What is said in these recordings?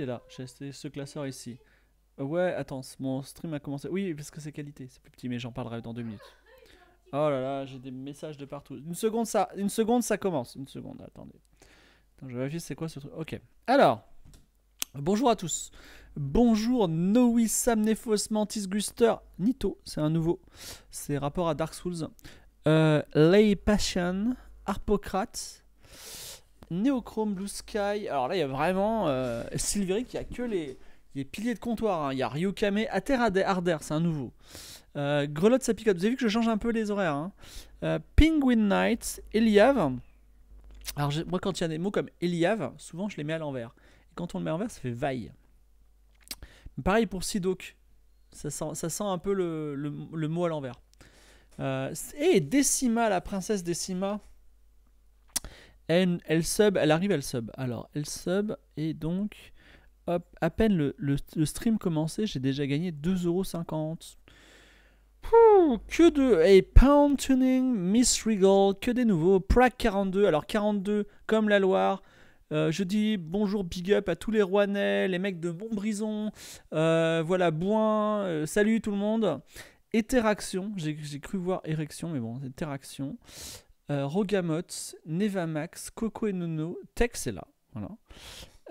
est là, j'ai ce classeur ici. Euh, ouais, attends, mon stream a commencé. Oui, parce que c'est qualité, c'est plus petit, mais j'en parlerai dans deux minutes. Oh là là, j'ai des messages de partout. Une seconde, ça, une seconde, ça commence. Une seconde, attendez. Attends, je vérifie c'est quoi ce truc. Ok. Alors, bonjour à tous. Bonjour nois Sam Nefos Mantis Guster Nito, c'est un nouveau. C'est rapport à Dark Souls. Euh, Lay Passion, Harpocrate. Neochrome Blue Sky. Alors là, il y a vraiment euh, qui il a que les, les, piliers de comptoir. Hein. Il y a Ryukame Aterade, Arder, c'est un nouveau. Euh, Grelotte, ça picote. Vous avez vu que je change un peu les horaires. Hein. Euh, Penguin Knight, Eliav. Alors moi, quand il y a des mots comme Eliav, souvent je les mets à l'envers. Et quand on le met à l'envers, ça fait vaille. Pareil pour Sidok. Ça sent, ça sent un peu le, le, le mot à l'envers. Euh, et Décima, la princesse Décima. Elle sub, elle arrive, elle sub. Alors, elle sub, et donc, hop, à peine le, stream commencé, j'ai déjà gagné 2,50€. Pouh, que de... Et Pound Tuning, Miss Regal, que des nouveaux. Prac 42, alors 42 comme la Loire. Euh, je dis bonjour, big up à tous les Rouennais, les mecs de Montbrison, euh, voilà, Boin, euh, salut tout le monde. Éteraction, j'ai cru voir érection, mais bon, Éteraction. Euh, Rogamots, Nevamax, Coco et Nono, Tex est là. Voilà.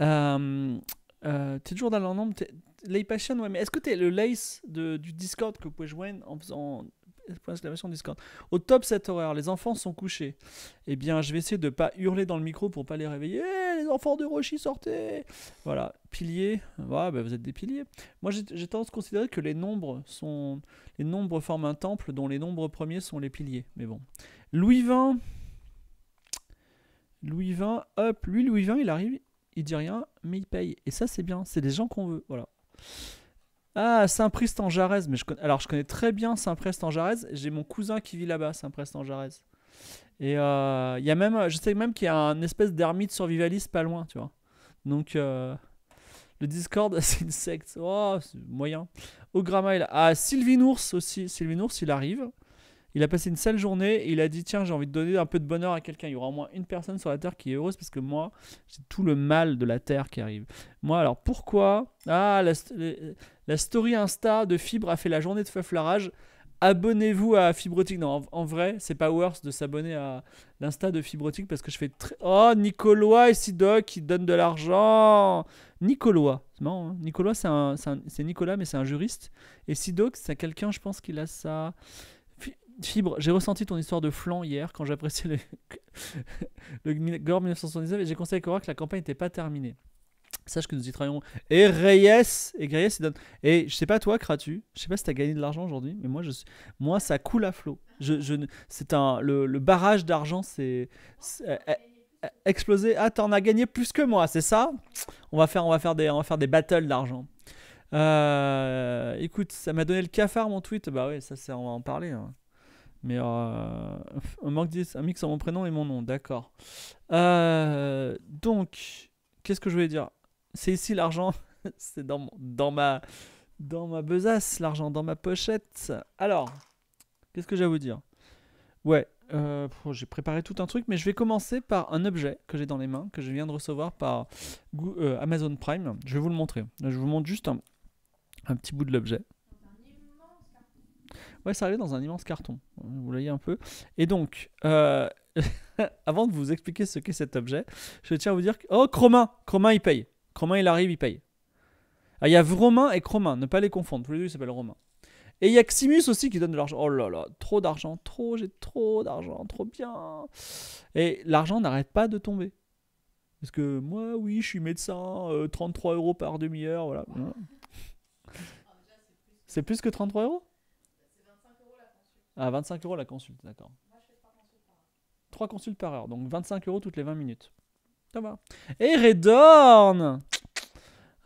Euh, euh t'es toujours dans leur nombre. Lay Passion, ouais, mais est-ce que t'es le lace de, du Discord que vous pouvez joindre en faisant exclamation Discord. Au top cette horreur, les enfants sont couchés. Eh bien, je vais essayer de pas hurler dans le micro pour pas les réveiller. Eh, les enfants de Rochi, sortez Voilà, piliers. Ouais, bah, vous êtes des piliers. Moi, j'ai tendance à considérer que les nombres sont les nombres forment un temple dont les nombres premiers sont les piliers. Mais bon, Louis 20, Louis 20 hop, lui, Louis 20 il arrive, il dit rien, mais il paye. Et ça, c'est bien, c'est des gens qu'on veut, voilà. Ah, Saint-Priest en Jarez, mais je connais... alors je connais très bien Saint-Priest en Jarez, j'ai mon cousin qui vit là-bas, Saint-Priest en Jarez. Et euh, il y a même, je sais même qu'il y a un espèce d'ermite survivaliste pas loin, tu vois. Donc, euh, le Discord, c'est une secte. Oh, moyen. au il a. Ah, Ours aussi. ours, il arrive. Il a passé une sale journée et il a dit tiens j'ai envie de donner un peu de bonheur à quelqu'un. Il y aura au moins une personne sur la Terre qui est heureuse parce que moi c'est tout le mal de la Terre qui arrive. Moi alors pourquoi Ah la, story Insta de Fibre a fait la journée de feuflarage. Abonnez-vous à Fibrotique. Non, en, vrai, c'est pas worse de s'abonner à l'Insta de Fibrotique parce que je fais très. Oh, Nicolois et Sidoc qui donnent de l'argent Nicolois, c'est marrant. Hein. Nicolois, c'est Nicolas, mais c'est un juriste. Et Sidoc, c'est quelqu'un, je pense qu'il a ça. Fibre, j'ai ressenti ton histoire de flanc hier quand j'appréciais le, le Gore 1979 et j'ai constaté que la campagne n'était pas terminée. Sache que nous y travaillons. Et Reyes Et Reyes, donne. Et je sais pas toi, Kratu, je sais pas si t'as gagné de l'argent aujourd'hui, mais moi, je suis... moi, ça coule à flot. Je, c'est un, le, barrage d'argent, c'est eh, eh, eh, explosé. Ah, t'en as gagné plus que moi, c'est ça on va, faire, on, va faire des, on va faire des battles d'argent. Euh, écoute, ça m'a donné le cafard mon tweet. Bah oui ça, c'est, on va en parler. Hein. Mais euh, un, un mix en mon prénom et mon nom, d'accord. Euh, donc, qu'est-ce que je voulais dire C'est ici l'argent, c'est dans, dans, ma, dans ma besace, l'argent dans ma pochette. Alors, qu'est-ce que j'ai à vous dire Ouais, euh, j'ai préparé tout un truc, mais je vais commencer par un objet que j'ai dans les mains, que je viens de recevoir par Amazon Prime. Je vais vous le montrer. Je vous montre juste un petit bout de l'objet. Ouais, ça arrive dans un immense carton. Vous voyez un peu. Et donc, euh, avant de vous expliquer ce qu'est cet objet, je tiens à vous dire que. Oh, Chromain Chromain, il paye. Chromain, il arrive, il paye. Ah, il y a Romain et chromain ne pas les confondre. Tous les deux, ils s'appellent Romain. Et il y a Ximus aussi qui donne de l'argent. Oh là là, trop d'argent, trop, j'ai trop d'argent, trop bien. Et l'argent n'arrête pas de tomber. Parce que moi, oui, je suis médecin, 33 euh, euros par demi-heure, voilà. Ah, c'est plus que 33 euros à ah, 25 euros la consulte, d'accord. 3 consultes par heure, donc 25 euros toutes les 20 minutes. Ça Et Redorn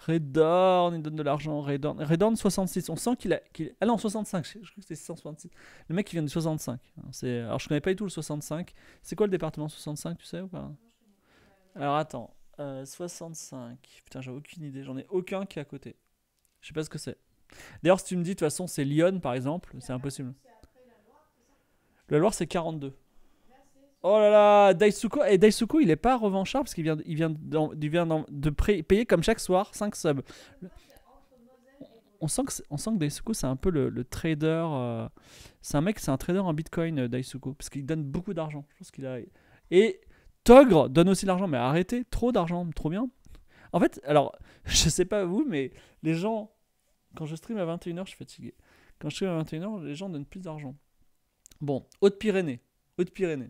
Redorn, il donne de l'argent. Redorn, 66. On sent qu'il a, Ah non, 65. Je, crois que c'était 666. Le mec, il vient du 65. C'est, alors, je connais pas du tout le 65. C'est quoi le département 65, tu sais ou pas Alors, attends. 65. Euh, Putain, j'ai aucune idée. J'en ai aucun qui est à côté. Je sais pas ce que c'est. D'ailleurs, si tu me dis, de toute façon, c'est Lyon, par exemple, c'est impossible. La Loire, c'est 42. Oh là là, Daisuko. Et Daisuko, il est pas revanchard parce qu'il vient, il vient, du vient de payer comme chaque soir 5 subs. On sent que, on sent que Daisuko, c'est un peu le, trader. Euh, c'est un mec, c'est un trader en bitcoin, euh, Daisuko, parce qu'il donne beaucoup d'argent. Je qu'il a. Et Togre donne aussi de l'argent, mais arrêtez, trop d'argent, trop bien. En fait, alors, je sais pas vous, mais les gens, quand je stream à 21h, je suis fatigué. Quand je suis à 21h, les gens donnent plus d'argent. Bon, Haute-Pyrénées. Haute-Pyrénées.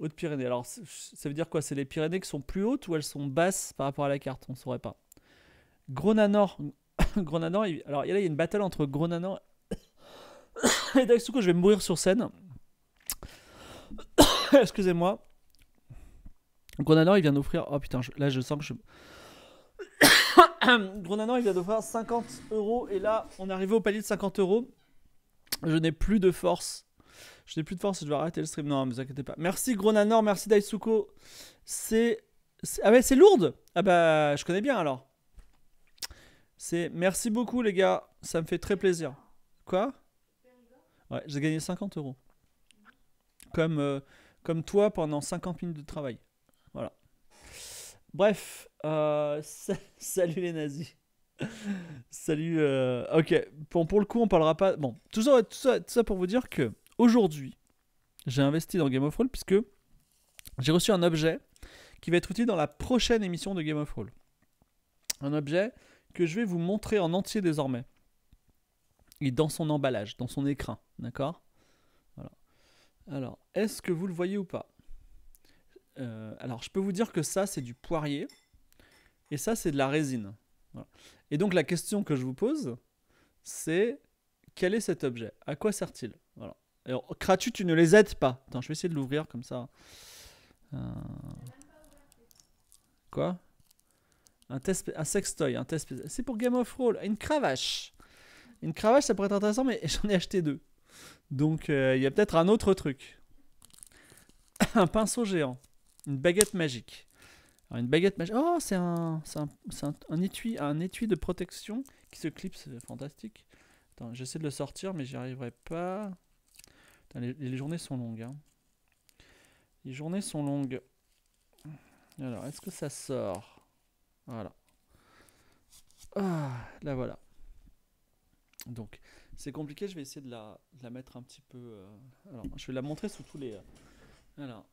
Haute-Pyrénées. Alors, ça veut dire quoi C'est les Pyrénées qui sont plus hautes ou elles sont basses par rapport à la carte On ne saurait pas. Gronanor. Grenanor, alors là, il y a une bataille entre Gronanor et Daxuko. Je vais mourir sur scène. Excusez-moi. Gronanor, il vient d'offrir. Oh putain, là, je sens que je. Gronanor, il vient d'offrir 50 euros. Et là, on est arrivé au palier de 50 euros. Je n'ai plus de force je plus de force, je vais arrêter le stream. Non, ne vous inquiétez pas. Merci Gronanor, merci Daisuko. C'est. Ah ouais, c'est lourde Ah bah, je connais bien alors. C'est. Merci beaucoup les gars, ça me fait très plaisir. Quoi Ouais, j'ai gagné 50 euros. Comme, euh, comme toi pendant 50 minutes de travail. Voilà. Bref, euh, salut les nazis. salut. Euh, ok, bon, pour le coup, on parlera pas. Bon, tout ça pour vous dire que aujourd'hui, j'ai investi dans Game of Roll puisque j'ai reçu un objet qui va être utile dans la prochaine émission de Game of Roll. Un objet que je vais vous montrer en entier désormais. Et dans son emballage, dans son écrin, d'accord Alors, est-ce que vous le voyez ou pas euh, Alors, je peux vous dire que ça, c'est du poirier. Et ça, c'est de la résine. Et donc, la question que je vous pose, c'est quel est cet objet À quoi sert-il alors, Kratu, tu ne les aides pas. Attends, je vais essayer de l'ouvrir comme ça. Euh, quoi un, test, un sextoy, un test. C'est pour Game of Roll. Une cravache. Une cravache, ça pourrait être intéressant, mais j'en ai acheté deux. Donc, euh, il y a peut-être un autre truc. un pinceau géant. Une baguette magique. une baguette magique. Oh, c'est un, un, un, étui, un étui de protection qui se clipse. Fantastique. Attends, j'essaie de le sortir, mais j'y arriverai pas. Les, journées sont longues. Hein. Les journées sont longues. Alors, est-ce que ça sort Voilà. Ah, là voilà. Donc, c'est compliqué, je vais essayer de la, mettre un petit peu... Euh, alors, je vais la montrer sous tous les... Euh, alors.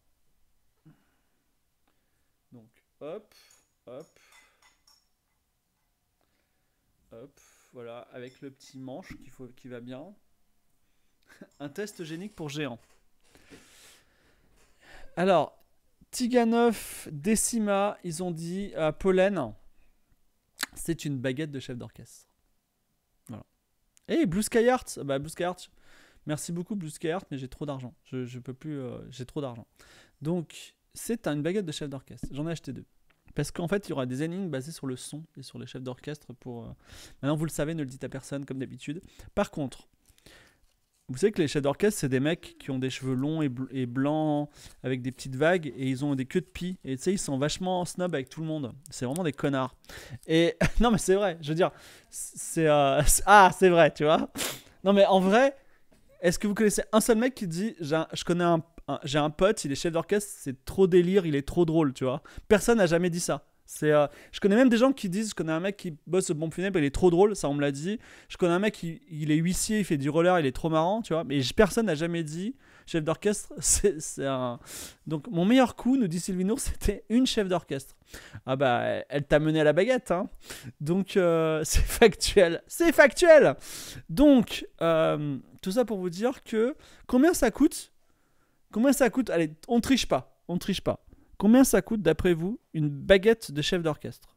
Donc, hop, hop. Hop, voilà, avec le petit manche faut, qui va bien. Un test génique pour géant. Alors, Tiganov, Decima, ils ont dit à euh, pollen, c'est une baguette de chef d'orchestre. Voilà. Et Blue Sky Art, bah, Blue Sky merci beaucoup Blue Sky Art, mais j'ai trop d'argent. Je, peux plus, euh, j'ai trop d'argent. Donc, c'est une baguette de chef d'orchestre. J'en ai acheté deux. Parce qu'en fait, il y aura des énigmes basés sur le son et sur les chefs d'orchestre pour... Euh, maintenant, vous le savez, ne le dites à personne comme d'habitude. Par contre, vous savez que les chefs d'orchestre, c'est des mecs qui ont des cheveux longs et, blancs avec des petites vagues et ils ont des queues de pie. Et tu sais, ils sont vachement snob avec tout le monde. C'est vraiment des connards. Et non, mais c'est vrai, je veux dire, euh, c'est. Ah, c'est vrai, tu vois. Non, mais en vrai, est-ce que vous connaissez un seul mec qui dit Je connais un, j'ai un pote, il est chef d'orchestre, c'est trop délire, il est trop drôle, tu vois Personne n'a jamais dit ça. C'est, euh, je connais même des gens qui disent, je connais un mec qui bosse au bon funèbre, il est trop drôle, ça on me l'a dit. Je connais un mec qui il est huissier, il fait du roller, il est trop marrant, tu vois. Mais personne n'a jamais dit chef d'orchestre, c'est, un... Donc mon meilleur coup, nous dit Nour c'était une chef d'orchestre. Ah bah, elle t'a mené à la baguette, hein. Donc euh, c'est factuel, c'est factuel. Donc euh, tout ça pour vous dire que combien ça coûte Combien ça coûte Allez, on triche pas, on triche pas. Combien ça coûte, d'après vous, une baguette de chef d'orchestre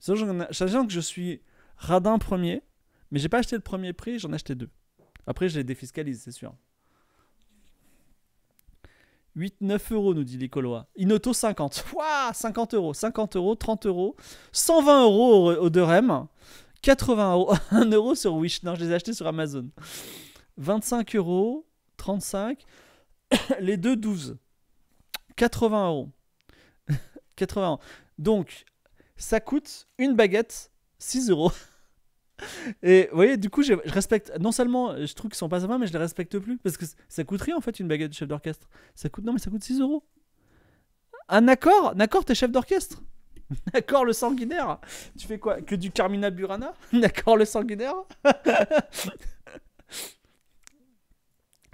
Sachant que je suis radin premier, mais j'ai pas acheté le premier prix, j'en ai acheté deux. Après, je les défiscalise, c'est sûr. 8-9 euros, nous dit Licoloa. Inoto, 50. Ouah, 50 euros, 50 euros, 30 euros, 120 euros au, au 80 euros, 1 euro sur Wish. Non, je les ai achetés sur Amazon. 25 euros, 35. les deux, 12. 80 euros. 80 Donc, ça coûte une baguette 6 euros. Et vous voyez, du coup, je, respecte. Non seulement je trouve qu'ils sont pas sympas, mais je les respecte plus. Parce que ça coûte rien en fait une baguette de chef d'orchestre. Ça coûte. Non, mais ça coûte 6 euros. Un accord D'accord, t'es chef d'orchestre D'accord, le sanguinaire Tu fais quoi Que du Carmina Burana D'accord, le sanguinaire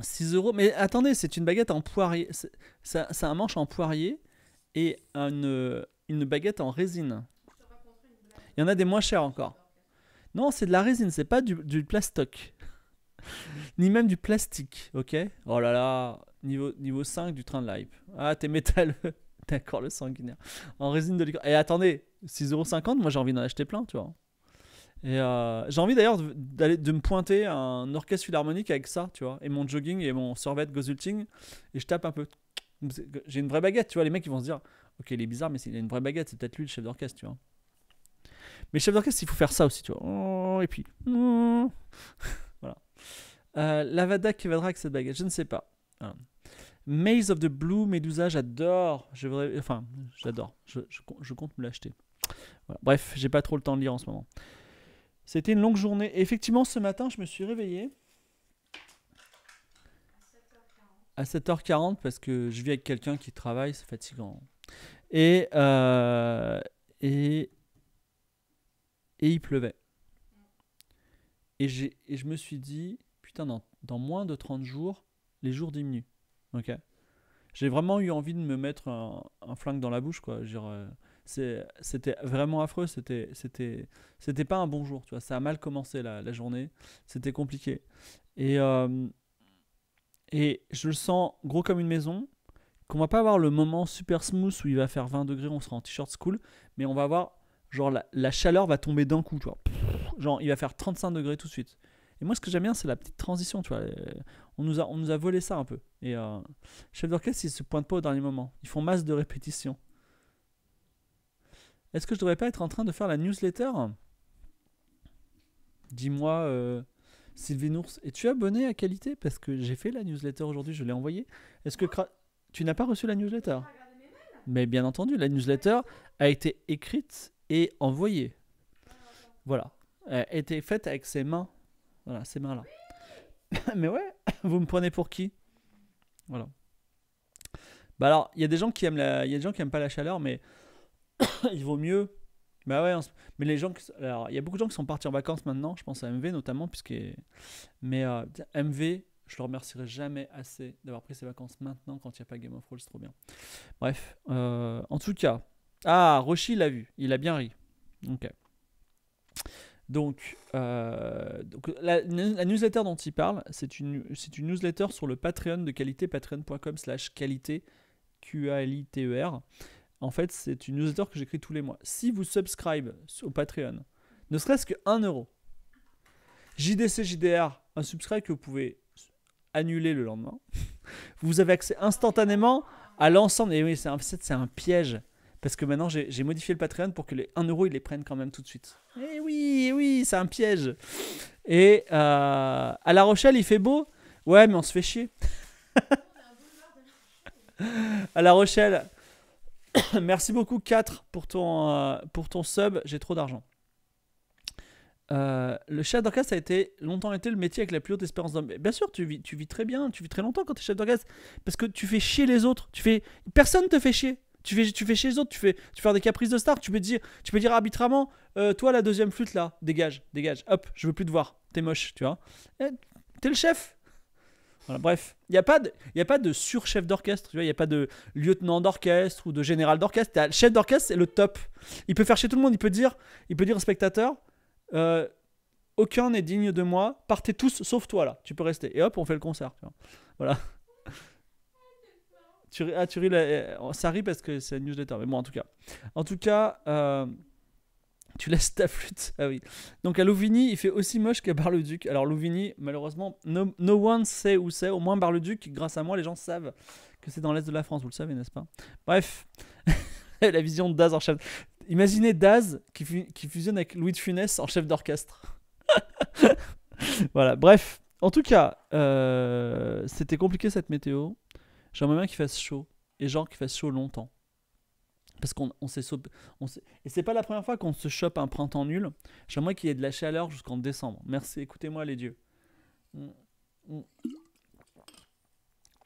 6 euros. Mais attendez, c'est une baguette en poirier. C'est un manche en poirier et une, une baguette en résine. Il y en a des moins chers encore. Non, c'est de la résine, c'est pas du, plastoc. Ni même du plastique, ok Oh là là, niveau, niveau 5 du train de live. Ah, t'es métal. D'accord, le sanguinaire. En résine de licorne. Et attendez, euros, moi j'ai envie d'en acheter plein, tu vois. Et euh, j'ai envie d'ailleurs d'aller de me pointer un orchestre philharmonique avec ça, tu vois, et mon jogging et mon survêt gozulting, et je tape un peu. J'ai une vraie baguette, tu vois, les mecs ils vont se dire, ok, il est bizarre, mais il a une vraie baguette, c'est peut-être lui le chef d'orchestre, tu vois. Mais chef d'orchestre, il faut faire ça aussi, tu vois. Oh, et puis, voilà. Euh, Lavada qui vadra avec cette baguette, je ne sais pas. Hein. Maze of the Blue Medusa, j'adore. Je voudrais, enfin, j'adore. Je, compte me l'acheter. Bref, j'ai pas trop le temps de lire en ce moment. C'était une longue journée. effectivement, ce matin, je me suis réveillé à 7h40 parce que je vis avec quelqu'un qui travaille, c'est fatigant. Et, euh, et, et il pleuvait. Et, et je me suis dit, putain, dans, moins de 30 jours, les jours diminuent. Ok J'ai vraiment eu envie de me mettre un, flingue dans la bouche, quoi. Euh, c'était vraiment affreux. C'était, c'était, c'était pas un bon jour. Tu vois, ça a mal commencé la, journée. C'était compliqué. Et, euh, et je le sens gros comme une maison. Qu'on va pas avoir le moment super smooth où il va faire 20 degrés, on sera en t-shirt school, mais on va avoir genre la, la chaleur va tomber d'un coup. Tu vois, genre il va faire 35 degrés tout de suite. Et moi, ce que j'aime bien, c'est la petite transition, tu vois. Euh, on nous a, on nous a volé ça un peu. Et euh, chef d'orchestre, il se pointe pas au dernier moment. Ils font masse de répétitions. Est-ce que je devrais pas être en train de faire la newsletter Dis-moi, euh, Sylvie Nours, es-tu abonné à qualité Parce que j'ai fait la newsletter aujourd'hui, je l'ai envoyée. Est-ce que tu n'as pas reçu la newsletter Mais bien entendu, la newsletter a été écrite et envoyée. Voilà. Elle a été faite avec ses mains. Voilà, ces mains-là. Mais ouais, vous me prenez pour qui Voilà. Bah alors, il y a des gens qui aiment la... y des gens qui aiment pas la chaleur, mais il vaut mieux. Bah ouais, mais les gens. Alors, il y a beaucoup de gens qui sont partis en vacances maintenant. Je pense à MV notamment, puisque. Mais euh, MV, je le remercierai jamais assez d'avoir pris ses vacances maintenant quand il n'y a pas Game of Thrones, c'est trop bien. Bref, euh, en tout cas. Ah, Roshi l'a vu, il a bien ri. Donc, euh, donc la, newsletter dont il parle, c'est une, c'est une newsletter sur le Patreon de qualité, patreon.com slash qualité, Q-A-L-I-T-E-R en fait, c'est une newsletter que j'écris tous les mois. Si vous subscribe au Patreon, ne serait-ce que 1 euro, JDC, JDR, un subscribe que vous pouvez annuler le lendemain, vous avez accès instantanément à l'ensemble. Et oui, c'est un, c'est un piège. Parce que maintenant, j'ai modifié le Patreon pour que les 1 euro, ils les prennent quand même tout de suite. Eh oui, eh oui, c'est un piège. Et euh, à La Rochelle, il fait beau. Ouais, mais on se fait chier. à La Rochelle, Merci beaucoup 4 pour ton, euh, pour ton sub, j'ai trop d'argent. Euh, le chef d'orchestre a été longtemps été le métier avec la plus haute espérance d'homme. Bien sûr, tu vis, tu vis très bien, tu vis très longtemps quand tu es chef d'orchestre, parce que tu fais chier les autres. Tu fais, personne te fait chier. Tu fais, tu fais chez les autres, tu fais, tu fais des caprices de star, tu peux dire, tu peux dire arbitrairement, euh, toi la deuxième flûte là, dégage, dégage, hop, je veux plus te voir, t'es moche, tu vois. Eh, t'es le chef, bref, il n'y a pas de, y a pas de surchef d'orchestre, il n'y a pas de lieutenant d'orchestre ou de général d'orchestre. Le chef d'orchestre, c'est le top. Il peut faire chez tout le monde, il peut dire, il peut dire au spectateur, euh, aucun n'est digne de moi, partez tous sauf toi là, tu peux rester. Et hop, on fait le concert. Voilà. tu, ah, tu ris, euh, ça rit parce que c'est une newsletter, mais bon, en tout cas. En tout cas... Euh, tu laisses ta flûte. Ah oui. Donc à Louvigny, il fait aussi moche qu'à Bar-le-Duc. Alors Louvigny, malheureusement, no, one sait où c'est. Au moins Bar-le-Duc, grâce à moi, les gens savent que c'est dans l'est de la France. Vous le savez, n'est-ce pas Bref, la vision de Daz en chef. Imaginez Daz qui, qui fusionne avec Louis de Funès en chef d'orchestre. voilà, bref. En tout cas, euh, c'était compliqué cette météo. J'aimerais bien qu'il fasse chaud. Et genre qu'il fasse chaud longtemps. Parce qu'on s'est. Et c'est pas la première fois qu'on se chope un printemps nul. J'aimerais qu'il y ait de la chaleur jusqu'en décembre. Merci, écoutez-moi les dieux. Mm, mm.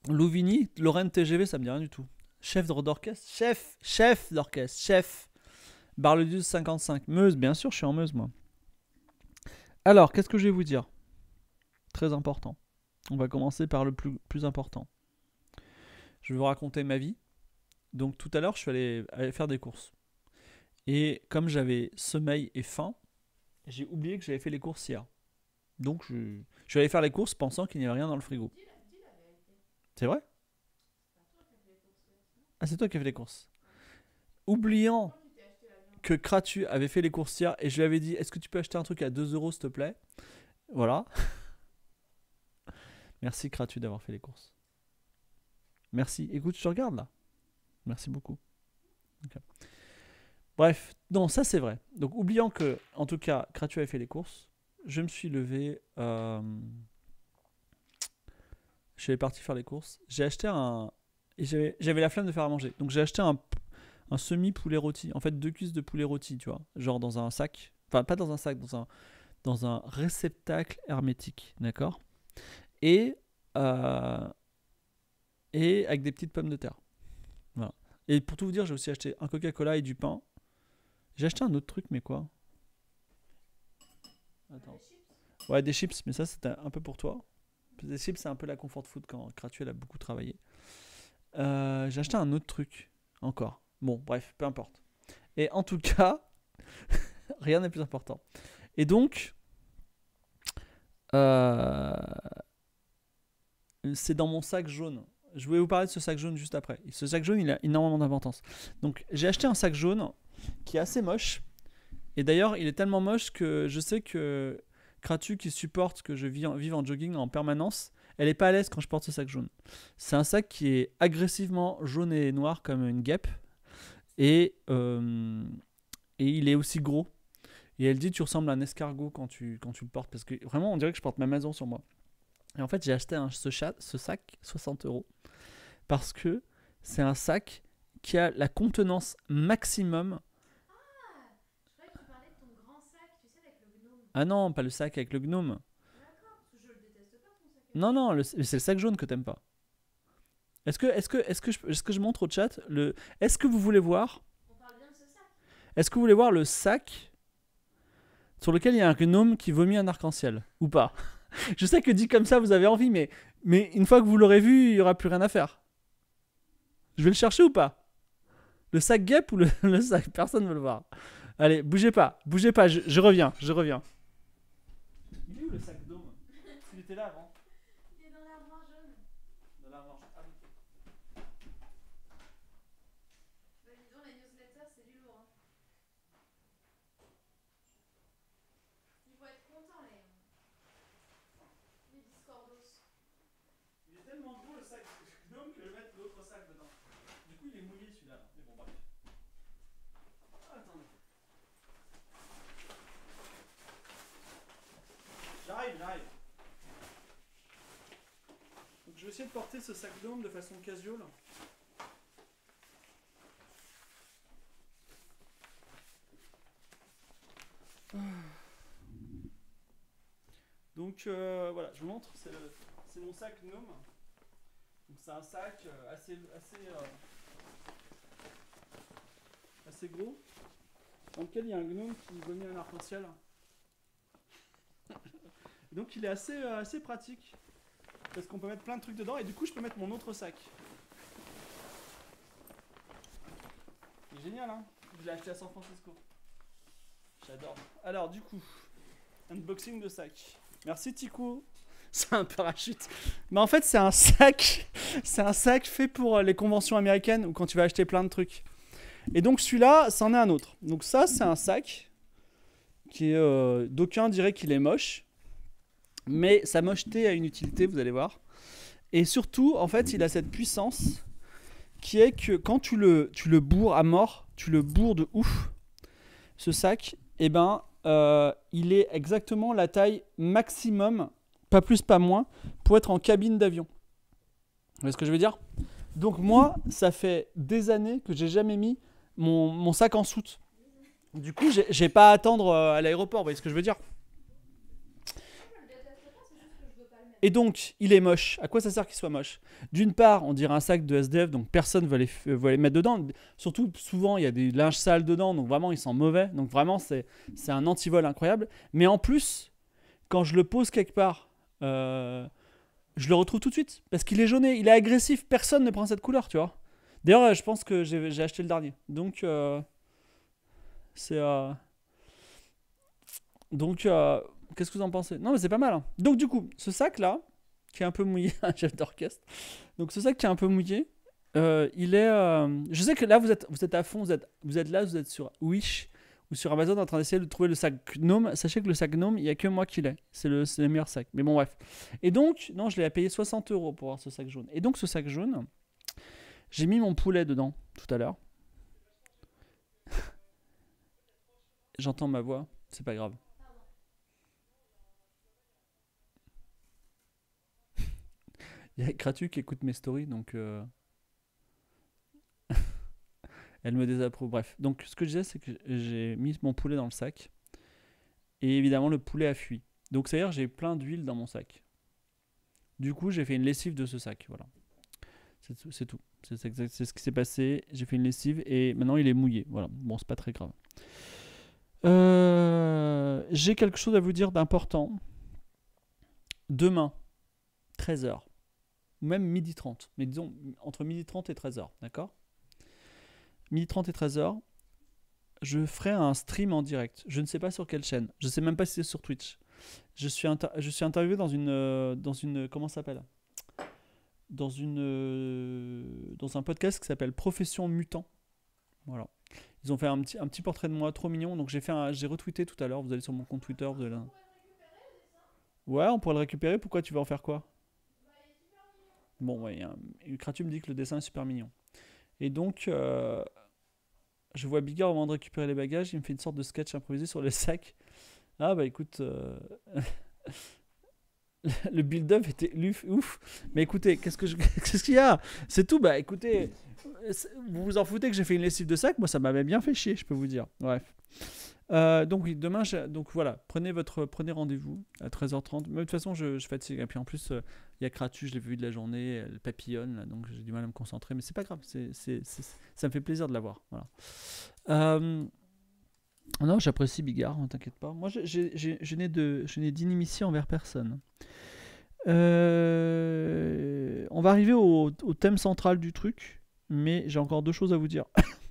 Louvigny, Lorraine TGV, ça me dit rien du tout. Chef d'orchestre Chef Chef d'orchestre Chef bar 55. Meuse, bien sûr, je suis en Meuse, moi. Alors, qu'est-ce que je vais vous dire Très important. On va commencer par le plus important. Je vais vous raconter ma vie. Donc tout à l'heure, je suis allé, faire des courses. Et comme j'avais sommeil et faim, j'ai oublié que j'avais fait les courses hier. Donc je, je suis allé faire les courses pensant qu'il n'y avait rien dans le frigo. C'est vrai Ah, c'est toi qui as fait les courses. Oubliant que Kratu avait fait les courses hier et je lui avais dit Est-ce que tu peux acheter un truc à 2 euros, s'il te plaît Voilà. Merci Kratu d'avoir fait les courses. Merci. Écoute, je te regarde là. Merci beaucoup. Bref, non, ça c'est vrai. Donc, oubliant que, en tout cas, Kratu avait fait les courses, je me suis levé. Euh, je suis parti faire les courses. J'ai acheté un. J'avais la flemme de faire à manger. Donc, j'ai acheté un, semi-poulet rôti. En fait, deux cuisses de poulet rôti, tu vois. Genre dans un sac. Enfin, pas dans un sac, dans un, dans un réceptacle hermétique. D'accord Et. Euh, et avec des petites pommes de terre. Et pour tout vous dire, j'ai aussi acheté un Coca-Cola et du pain. J'ai acheté un autre truc, mais quoi Attends. Ouais, des chips, mais ça, c'était un peu pour toi. Des chips, c'est un peu la comfort food quand Cratuel a beaucoup travaillé. Euh, j'ai acheté un autre truc, encore. Bon, bref, peu importe. Et en tout cas, rien n'est plus important. Et donc, euh, c'est dans mon sac jaune. Je voulais vous parler de ce sac jaune juste après. Ce sac jaune, il a énormément d'importance. Donc, j'ai acheté un sac jaune qui est assez moche. Et d'ailleurs, il est tellement moche que je sais que Kratu, qui supporte que je vive en, jogging en permanence, elle est pas à l'aise quand je porte ce sac jaune. C'est un sac qui est agressivement jaune et noir comme une guêpe. Et, euh, et il est aussi gros. Et elle dit, tu ressembles à un escargot quand tu, quand tu le portes. Parce que vraiment, on dirait que je porte ma maison sur moi. Et en fait, j'ai acheté un, ce, sac 60 euros parce que c'est un sac qui a la contenance maximum. Ah, non, pas le sac avec le gnome. D'accord, je le déteste pas ton sac. non, non, c'est le sac jaune que t'aimes pas. Est-ce que, est que, est que, je, est que je montre au chat le. Est-ce que vous voulez voir. On parle bien de ce sac. Est-ce que vous voulez voir le sac sur lequel il y a un gnome qui vomit un arc-en-ciel Ou pas je sais que dit comme ça, vous avez envie, mais, mais une fois que vous l'aurez vu, il n'y aura plus rien à faire. Je vais le chercher ou pas Le sac guêpe ou le, sac Personne ne veut le voir. Allez, bougez pas, bougez pas, je, je reviens, je reviens. Il est où le sac d'eau Il était là avant. ce sac Gnome de façon casual. Donc euh, voilà, je vous montre, c'est mon sac Gnome. Donc c'est un sac euh, assez, assez, euh, assez gros, dans lequel il y a un gnome qui vomit un arc-en-ciel. Donc il est assez, assez pratique. Parce qu'on peut mettre plein de trucs dedans et du coup je peux mettre mon autre sac. C'est génial hein Je l'ai acheté à San Francisco. J'adore. Alors du coup, unboxing de sac. Merci Tico. C'est un parachute. Mais en fait c'est un sac. C'est un sac fait pour euh, les conventions américaines ou quand tu vas acheter plein de trucs. Et donc celui-là, c'en est un autre. Donc ça c'est un sac qui est... Euh, d'aucuns diraient qu'il est moche. Mais sa mocheté a une utilité, vous allez voir. Et surtout, en fait, il a cette puissance qui est que quand tu le, tu le bourres à mort, tu le bourres de ouf, ce sac, eh ben, euh, il est exactement la taille maximum, pas plus, pas moins, pour être en cabine d'avion. Vous voyez ce que je veux dire Donc moi, ça fait des années que j'ai jamais mis mon, mon, sac en soute. Du coup, j'ai pas à attendre euh, à l'aéroport, vous voyez ce que je veux dire Et donc, il est moche. À quoi ça sert qu'il soit moche D'une part, on dirait un sac de SDF, donc personne ne va, les, mettre dedans. Surtout, souvent, il y a des linges sales dedans, donc vraiment, ils sont mauvais. Donc vraiment, c'est un antivol incroyable. Mais en plus, quand je le pose quelque part, euh, je le retrouve tout de suite. Parce qu'il est jauné, il est agressif, personne ne prend cette couleur, tu vois. D'ailleurs, je pense que j'ai acheté le dernier. Donc, euh, c'est... Euh, donc... Qu'est-ce que vous en pensez Non, mais c'est pas mal. Hein. Donc, du coup, ce sac-là, qui est un peu mouillé, un chef d'orchestre. Donc, ce sac qui est un peu mouillé, euh, il est. Euh, je sais que là, vous êtes, vous êtes à fond, vous êtes, vous êtes là, vous êtes sur Wish ou sur Amazon en train d'essayer de trouver le sac Gnome. Sachez que le sac Gnome, il n'y a que moi qui l'ai. C'est le, le, meilleur sac. Mais bon, bref. Et donc, non, je l'ai payé 60 euros pour avoir ce sac jaune. Et donc, ce sac jaune, j'ai mis mon poulet dedans tout à l'heure. J'entends ma voix, c'est pas grave. Il y a Gratu qui écoute mes stories, donc. Euh, elle me désapprouve. Bref. Donc, ce que je disais, c'est que j'ai mis mon poulet dans le sac. Et évidemment, le poulet a fui. Donc, c'est-à-dire, j'ai plein d'huile dans mon sac. Du coup, j'ai fait une lessive de ce sac. Voilà. C'est tout. C'est ce qui s'est passé. J'ai fait une lessive et maintenant, il est mouillé. Voilà. Bon, c'est pas très grave. Euh, j'ai quelque chose à vous dire d'important. Demain, 13h ou même midi 30, mais disons entre midi 30 et 13h, d'accord Midi 30 et 13h, je ferai un stream en direct. Je ne sais pas sur quelle chaîne. Je ne sais même pas si c'est sur Twitch. Je suis, je suis interviewé dans une, euh, dans une euh, comment s'appelle Dans une, euh, dans un podcast qui s'appelle Profession Mutant. Voilà. Ils ont fait un petit, un petit portrait de moi, trop mignon. Donc j'ai j'ai retweeté tout à l'heure. Vous allez sur mon compte Twitter, de Ouais, on pourrait le récupérer. Pourquoi tu vas en faire quoi Bon, ouais, hein. Kratu me dit que le dessin est super mignon. Et donc, euh, je vois Bigard avant de récupérer les bagages, il me fait une sorte de sketch improvisé sur les sacs Ah bah écoute, euh, le build-up était ouf. Mais écoutez, qu'est-ce que je... qu'est-ce qu'il y a C'est tout. Bah écoutez, vous vous en foutez que j'ai fait une lessive de sac, moi ça m'avait bien fait chier, je peux vous dire. Bref. Euh, donc oui, demain, donc voilà, prenez votre prenez rendez-vous à 13h30. Mais de toute façon, je, fatigue. Et puis en plus, euh, il y a Kratu, je l'ai vu de la journée, elle papillonne, donc j'ai du mal à me concentrer. Mais c'est pas grave, ça me fait plaisir de la voir. Euh, non, j'apprécie Bigard, ne hein, t'inquiète pas. Moi, je n'ai je n'ai d'inimitié envers personne. on va arriver au, au thème central du truc, mais j'ai encore deux choses à vous dire.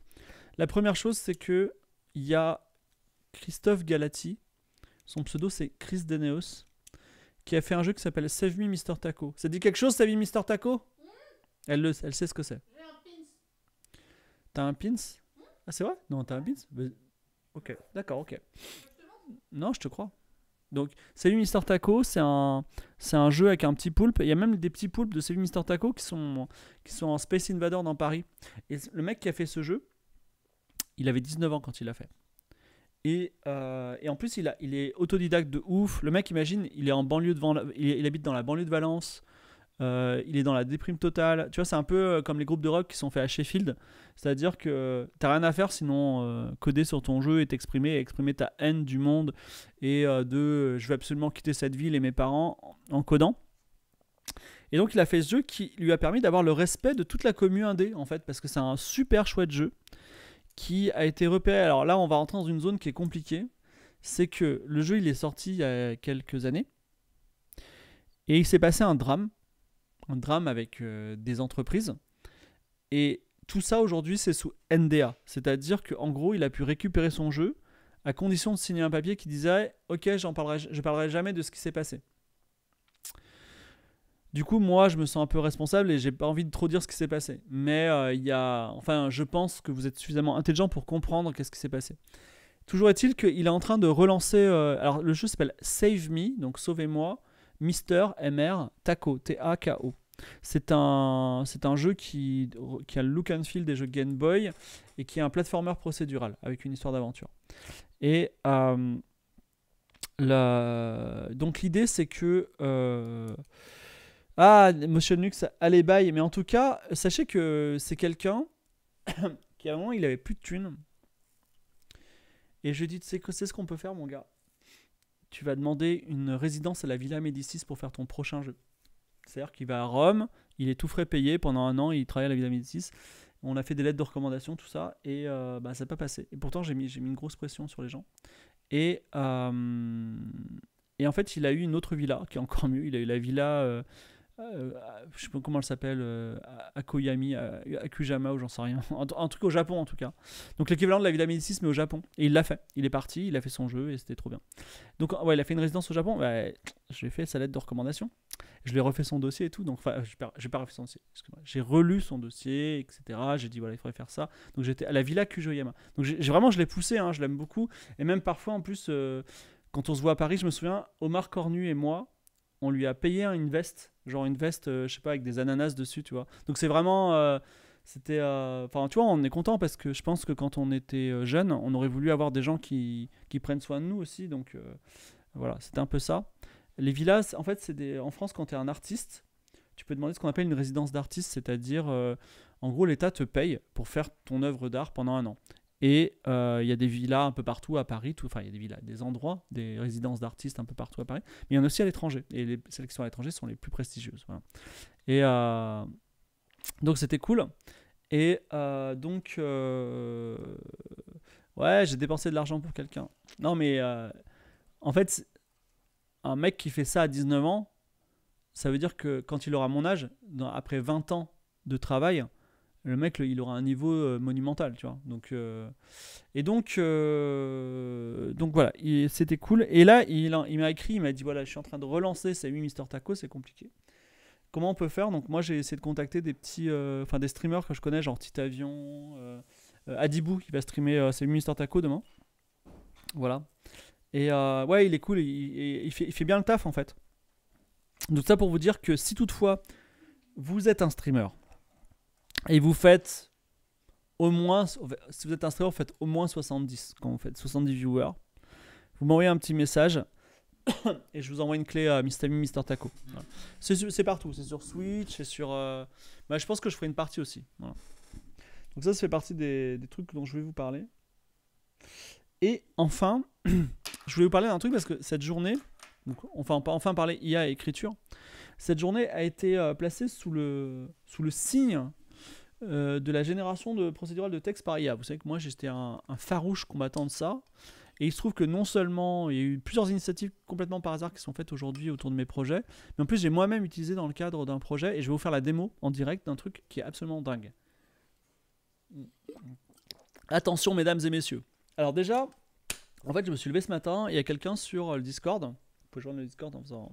la première chose, c'est que il y a Christophe Galati. Son pseudo, c'est Chris Deneos. Qui a fait un jeu qui s'appelle Save Me Mr Taco. Ça dit quelque chose, Save Me Mr Taco hmm elle, le, elle sait ce que c'est. T'as un pins hmm Ah, c'est vrai Non, t'as un pins Ok, d'accord, ok. Non, je te crois. Donc, Save Me Mr Taco, c'est un, c'est un jeu avec un petit poulpe. Il y a même des petits poulpes de Save Me Mr Taco qui sont, qui sont en Space Invader dans Paris. Et le mec qui a fait ce jeu, il avait 19 ans quand il l'a fait. Euh, et, en plus, il, a, il, est autodidacte de ouf. Le mec, imagine, il est en banlieue devant, il, habite dans la banlieue de Valence. Euh, il est dans la déprime totale. Tu vois, c'est un peu euh, comme les groupes de rock qui sont faits à Sheffield. C'est-à-dire que t'as rien à faire sinon coder sur ton jeu et t'exprimer, exprimer ta haine du monde et de je vais absolument quitter cette ville et mes parents en codant. Et donc, il a fait ce jeu qui lui a permis d'avoir le respect de toute la commune indé en fait, parce que c'est un super chouette jeu qui a été repéré. Alors là, on va rentrer dans une zone qui est compliquée. C'est que le jeu, il est sorti il y a quelques années. Et il s'est passé un drame. Un drame avec euh, des entreprises. Et tout ça, aujourd'hui, c'est sous NDA. C'est-à-dire qu'en gros, il a pu récupérer son jeu à condition de signer un papier qui disait Ok, j'en parlerai, je parlerai jamais de ce qui s'est passé. Du coup, moi, je me sens un peu responsable et j'ai pas envie de trop dire ce qui s'est passé. Mais euh, il y a, enfin, je pense que vous êtes suffisamment intelligent pour comprendre qu'est-ce qui s'est passé. Toujours est-il qu'il est en train de relancer. Euh, alors, le jeu s'appelle Save Me, donc sauvez-moi. Mister Mr Taco, T-A-K-O. C'est un, c'est un jeu qui, a le look and feel des jeux Game Boy et qui est un platformer procédural avec une histoire d'aventure. Et euh, donc l'idée c'est que ah, Motion Lux, allez bye. Mais en tout cas, sachez que c'est quelqu'un qui à un moment il avait plus de thunes. Et je lui ai dit, tu sais c'est ce qu'on peut faire mon gars. Tu vas demander une résidence à la Villa Médicis pour faire ton prochain jeu. C'est-à-dire qu'il va à Rome, il est tout frais payé pendant un an, il travaille à la Villa Médicis. On a fait des lettres de recommandation, tout ça, et euh, bah, ça n'a pas passé. Et pourtant, j'ai mis, une grosse pression sur les gens. Euh, et, en fait, il a eu une autre villa qui est encore mieux. Il a eu la villa euh, ah, euh, ah, je sais pas comment elle s'appelle, euh, Akoyami, euh, Akujama ou j'en sais rien, un, truc au Japon en tout cas. Donc l'équivalent de la Villa Médicis mais au Japon. Et il l'a fait, il est parti, il a fait son jeu et c'était trop bien. Donc ouais, il a fait une résidence au Japon, bah, j'ai fait sa lettre de recommandation, je lui ai refait son dossier et tout, donc enfin, j'ai pas, refait son dossier, j'ai relu son dossier, etc. J'ai dit voilà, il faudrait faire ça. Donc j'étais à la Villa Kujoyama. Donc j'ai, vraiment, je l'ai poussé, hein, je l'aime beaucoup. Et même parfois en plus, quand on se voit à Paris, je me souviens, Omar Cornu et moi, on lui a payé une veste Genre une veste, euh, je sais pas, avec des ananas dessus, tu vois. Donc c'est vraiment. Euh, c'était. Euh, enfin, tu vois, on est content parce que je pense que quand on était jeune, on aurait voulu avoir des gens qui, qui prennent soin de nous aussi. Donc voilà, c'était un peu ça. Les villas, en fait, c'est des. En France, quand tu es un artiste, tu peux demander ce qu'on appelle une résidence d'artiste, c'est-à-dire. en gros, l'État te paye pour faire ton œuvre d'art pendant un an. Et euh, il y a des villas un peu partout à Paris, enfin il y a des villas, des endroits, des résidences d'artistes un peu partout à Paris, mais il y en a aussi à l'étranger. Et les, sélections sont à l'étranger sont les plus prestigieuses. Et euh, donc c'était cool. Et euh, donc, ouais, j'ai dépensé de l'argent pour quelqu'un. Non, mais en fait, un mec qui fait ça à 19 ans, ça veut dire que quand il aura mon âge, après 20 ans de travail, le mec, il aura un niveau euh, monumental, tu vois. Donc, euh, et donc, euh, donc voilà, c'était cool. Et là, il, m'a écrit, il m'a dit voilà, je suis en train de relancer lui, Mister Taco, c'est compliqué. Comment on peut faire Donc moi, j'ai essayé de contacter des petits, enfin des streamers que je connais, genre Titavion, Avion, Adibou qui va streamer Sammy Mr. Taco demain. Voilà. Et ouais, il est cool, il, fait, il, fait, bien le taf en fait. Donc ça pour vous dire que si toutefois vous êtes un streamer et vous faites au moins, si vous êtes inscrit, vous faites au moins 70 quand vous faites 70 viewers. Vous m'envoyez un petit message et je vous envoie une clé à Mr. Mister Taco. C'est partout, c'est sur Switch, c'est sur. Euh, bah, je pense que je ferai une partie aussi. Donc, ça, ça fait partie des, trucs dont je vais vous parler. Et enfin, je voulais vous parler d'un truc parce que cette journée, donc on enfin parler IA et écriture, cette journée a été euh, placée sous le, sous le signe euh, de la génération de procédurale de texte par IA. Vous savez que moi j'étais un, un, farouche combattant de ça. Et il se trouve que non seulement il y a eu plusieurs initiatives complètement par hasard qui sont faites aujourd'hui autour de mes projets, mais en plus j'ai moi-même utilisé dans le cadre d'un projet et je vais vous faire la démo en direct d'un truc qui est absolument dingue. Attention mesdames et messieurs. Alors déjà, en fait je me suis levé ce matin, il y a quelqu'un sur le Discord, vous pouvez joindre le Discord en faisant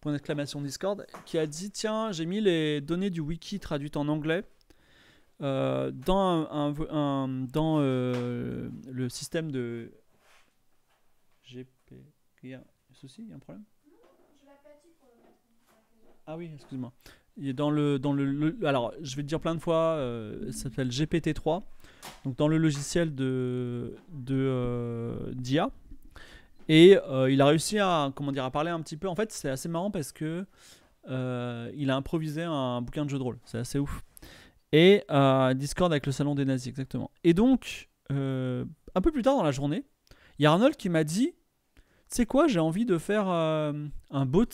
point d'exclamation Discord, qui a dit tiens j'ai mis les données du wiki traduites en anglais euh, dans, un, dans euh, le système de Il y a un problème Ah oui, excuse-moi. Il est dans le, dans le, alors, je vais dire plein de fois, euh, ça s'appelle GPT-3. Donc, dans le logiciel de, de d'IA. Et il a réussi à, comment dire, à parler un petit peu. En fait, c'est assez marrant parce que il a improvisé un bouquin de jeu de rôle. C'est assez ouf. Et Discord avec le salon des nazis, exactement. Et donc, euh, un peu plus tard dans la journée, il y a Arnold qui m'a dit Tu sais quoi, j'ai envie de faire euh, un bot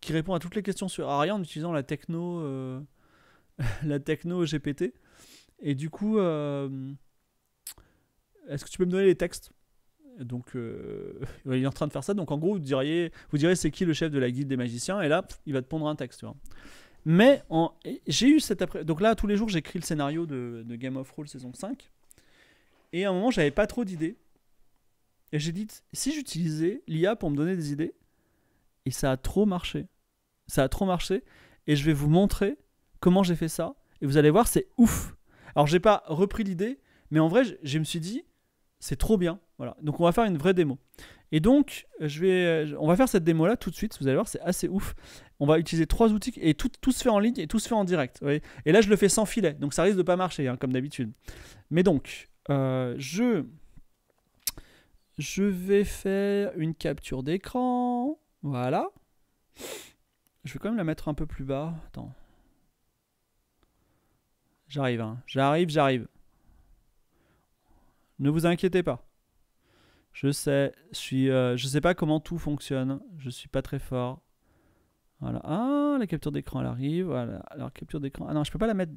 qui répond à toutes les questions sur Aria en utilisant la techno, euh, la techno GPT. Et du coup, est-ce que tu peux me donner les textes donc il est en train de faire ça. Donc en gros, vous diriez, vous direz c'est qui le chef de la guilde des magiciens et là, il va te pondre un texte. Tu vois. Mais en... j'ai eu cette après. Donc là, tous les jours, j'écris le scénario de, de Game of Thrones saison 5. Et à un moment, j'avais pas trop d'idées. Et j'ai dit, si j'utilisais l'IA pour me donner des idées, et ça a trop marché. Ça a trop marché. Et je vais vous montrer comment j'ai fait ça. Et vous allez voir, c'est ouf. Alors, j'ai pas repris l'idée, mais en vrai, je, je me suis dit, c'est trop bien. Voilà. Donc, on va faire une vraie démo. Et donc, euh, je vais, euh, on va faire cette démo là tout de suite. Vous allez voir, c'est assez ouf. On va utiliser trois outils et tout, tout, se fait en ligne et tout se fait en direct. et là, je le fais sans filet, donc ça risque de pas marcher hein, comme d'habitude. Mais donc, euh, je, je vais faire une capture d'écran. Voilà. Je vais quand même la mettre un peu plus bas. Attends. J'arrive, hein. j'arrive, j'arrive. Ne vous inquiétez pas. Je sais, je suis, euh, sais pas comment tout fonctionne. Je suis pas très fort. Voilà. Ah, la capture d'écran, elle arrive. Voilà. Alors capture d'écran. Ah non, je peux pas la mettre.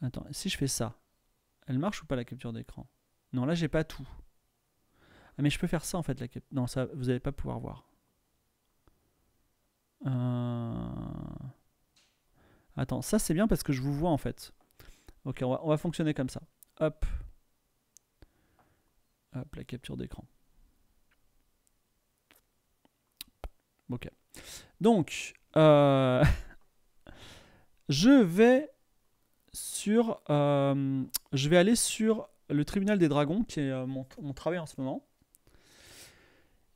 Attends, si je fais ça, elle marche ou pas la capture d'écran Non, là j'ai pas tout. Ah mais je peux faire ça en fait la Non, ça, vous allez pas pouvoir voir. Euh, attends, ça c'est bien parce que je vous vois en fait. Ok, on va fonctionner comme ça. Hop. Hop, la capture d'écran. Ok. Donc, euh, je vais sur, euh, je vais aller sur le tribunal des dragons, qui est euh, mon, travail en ce moment.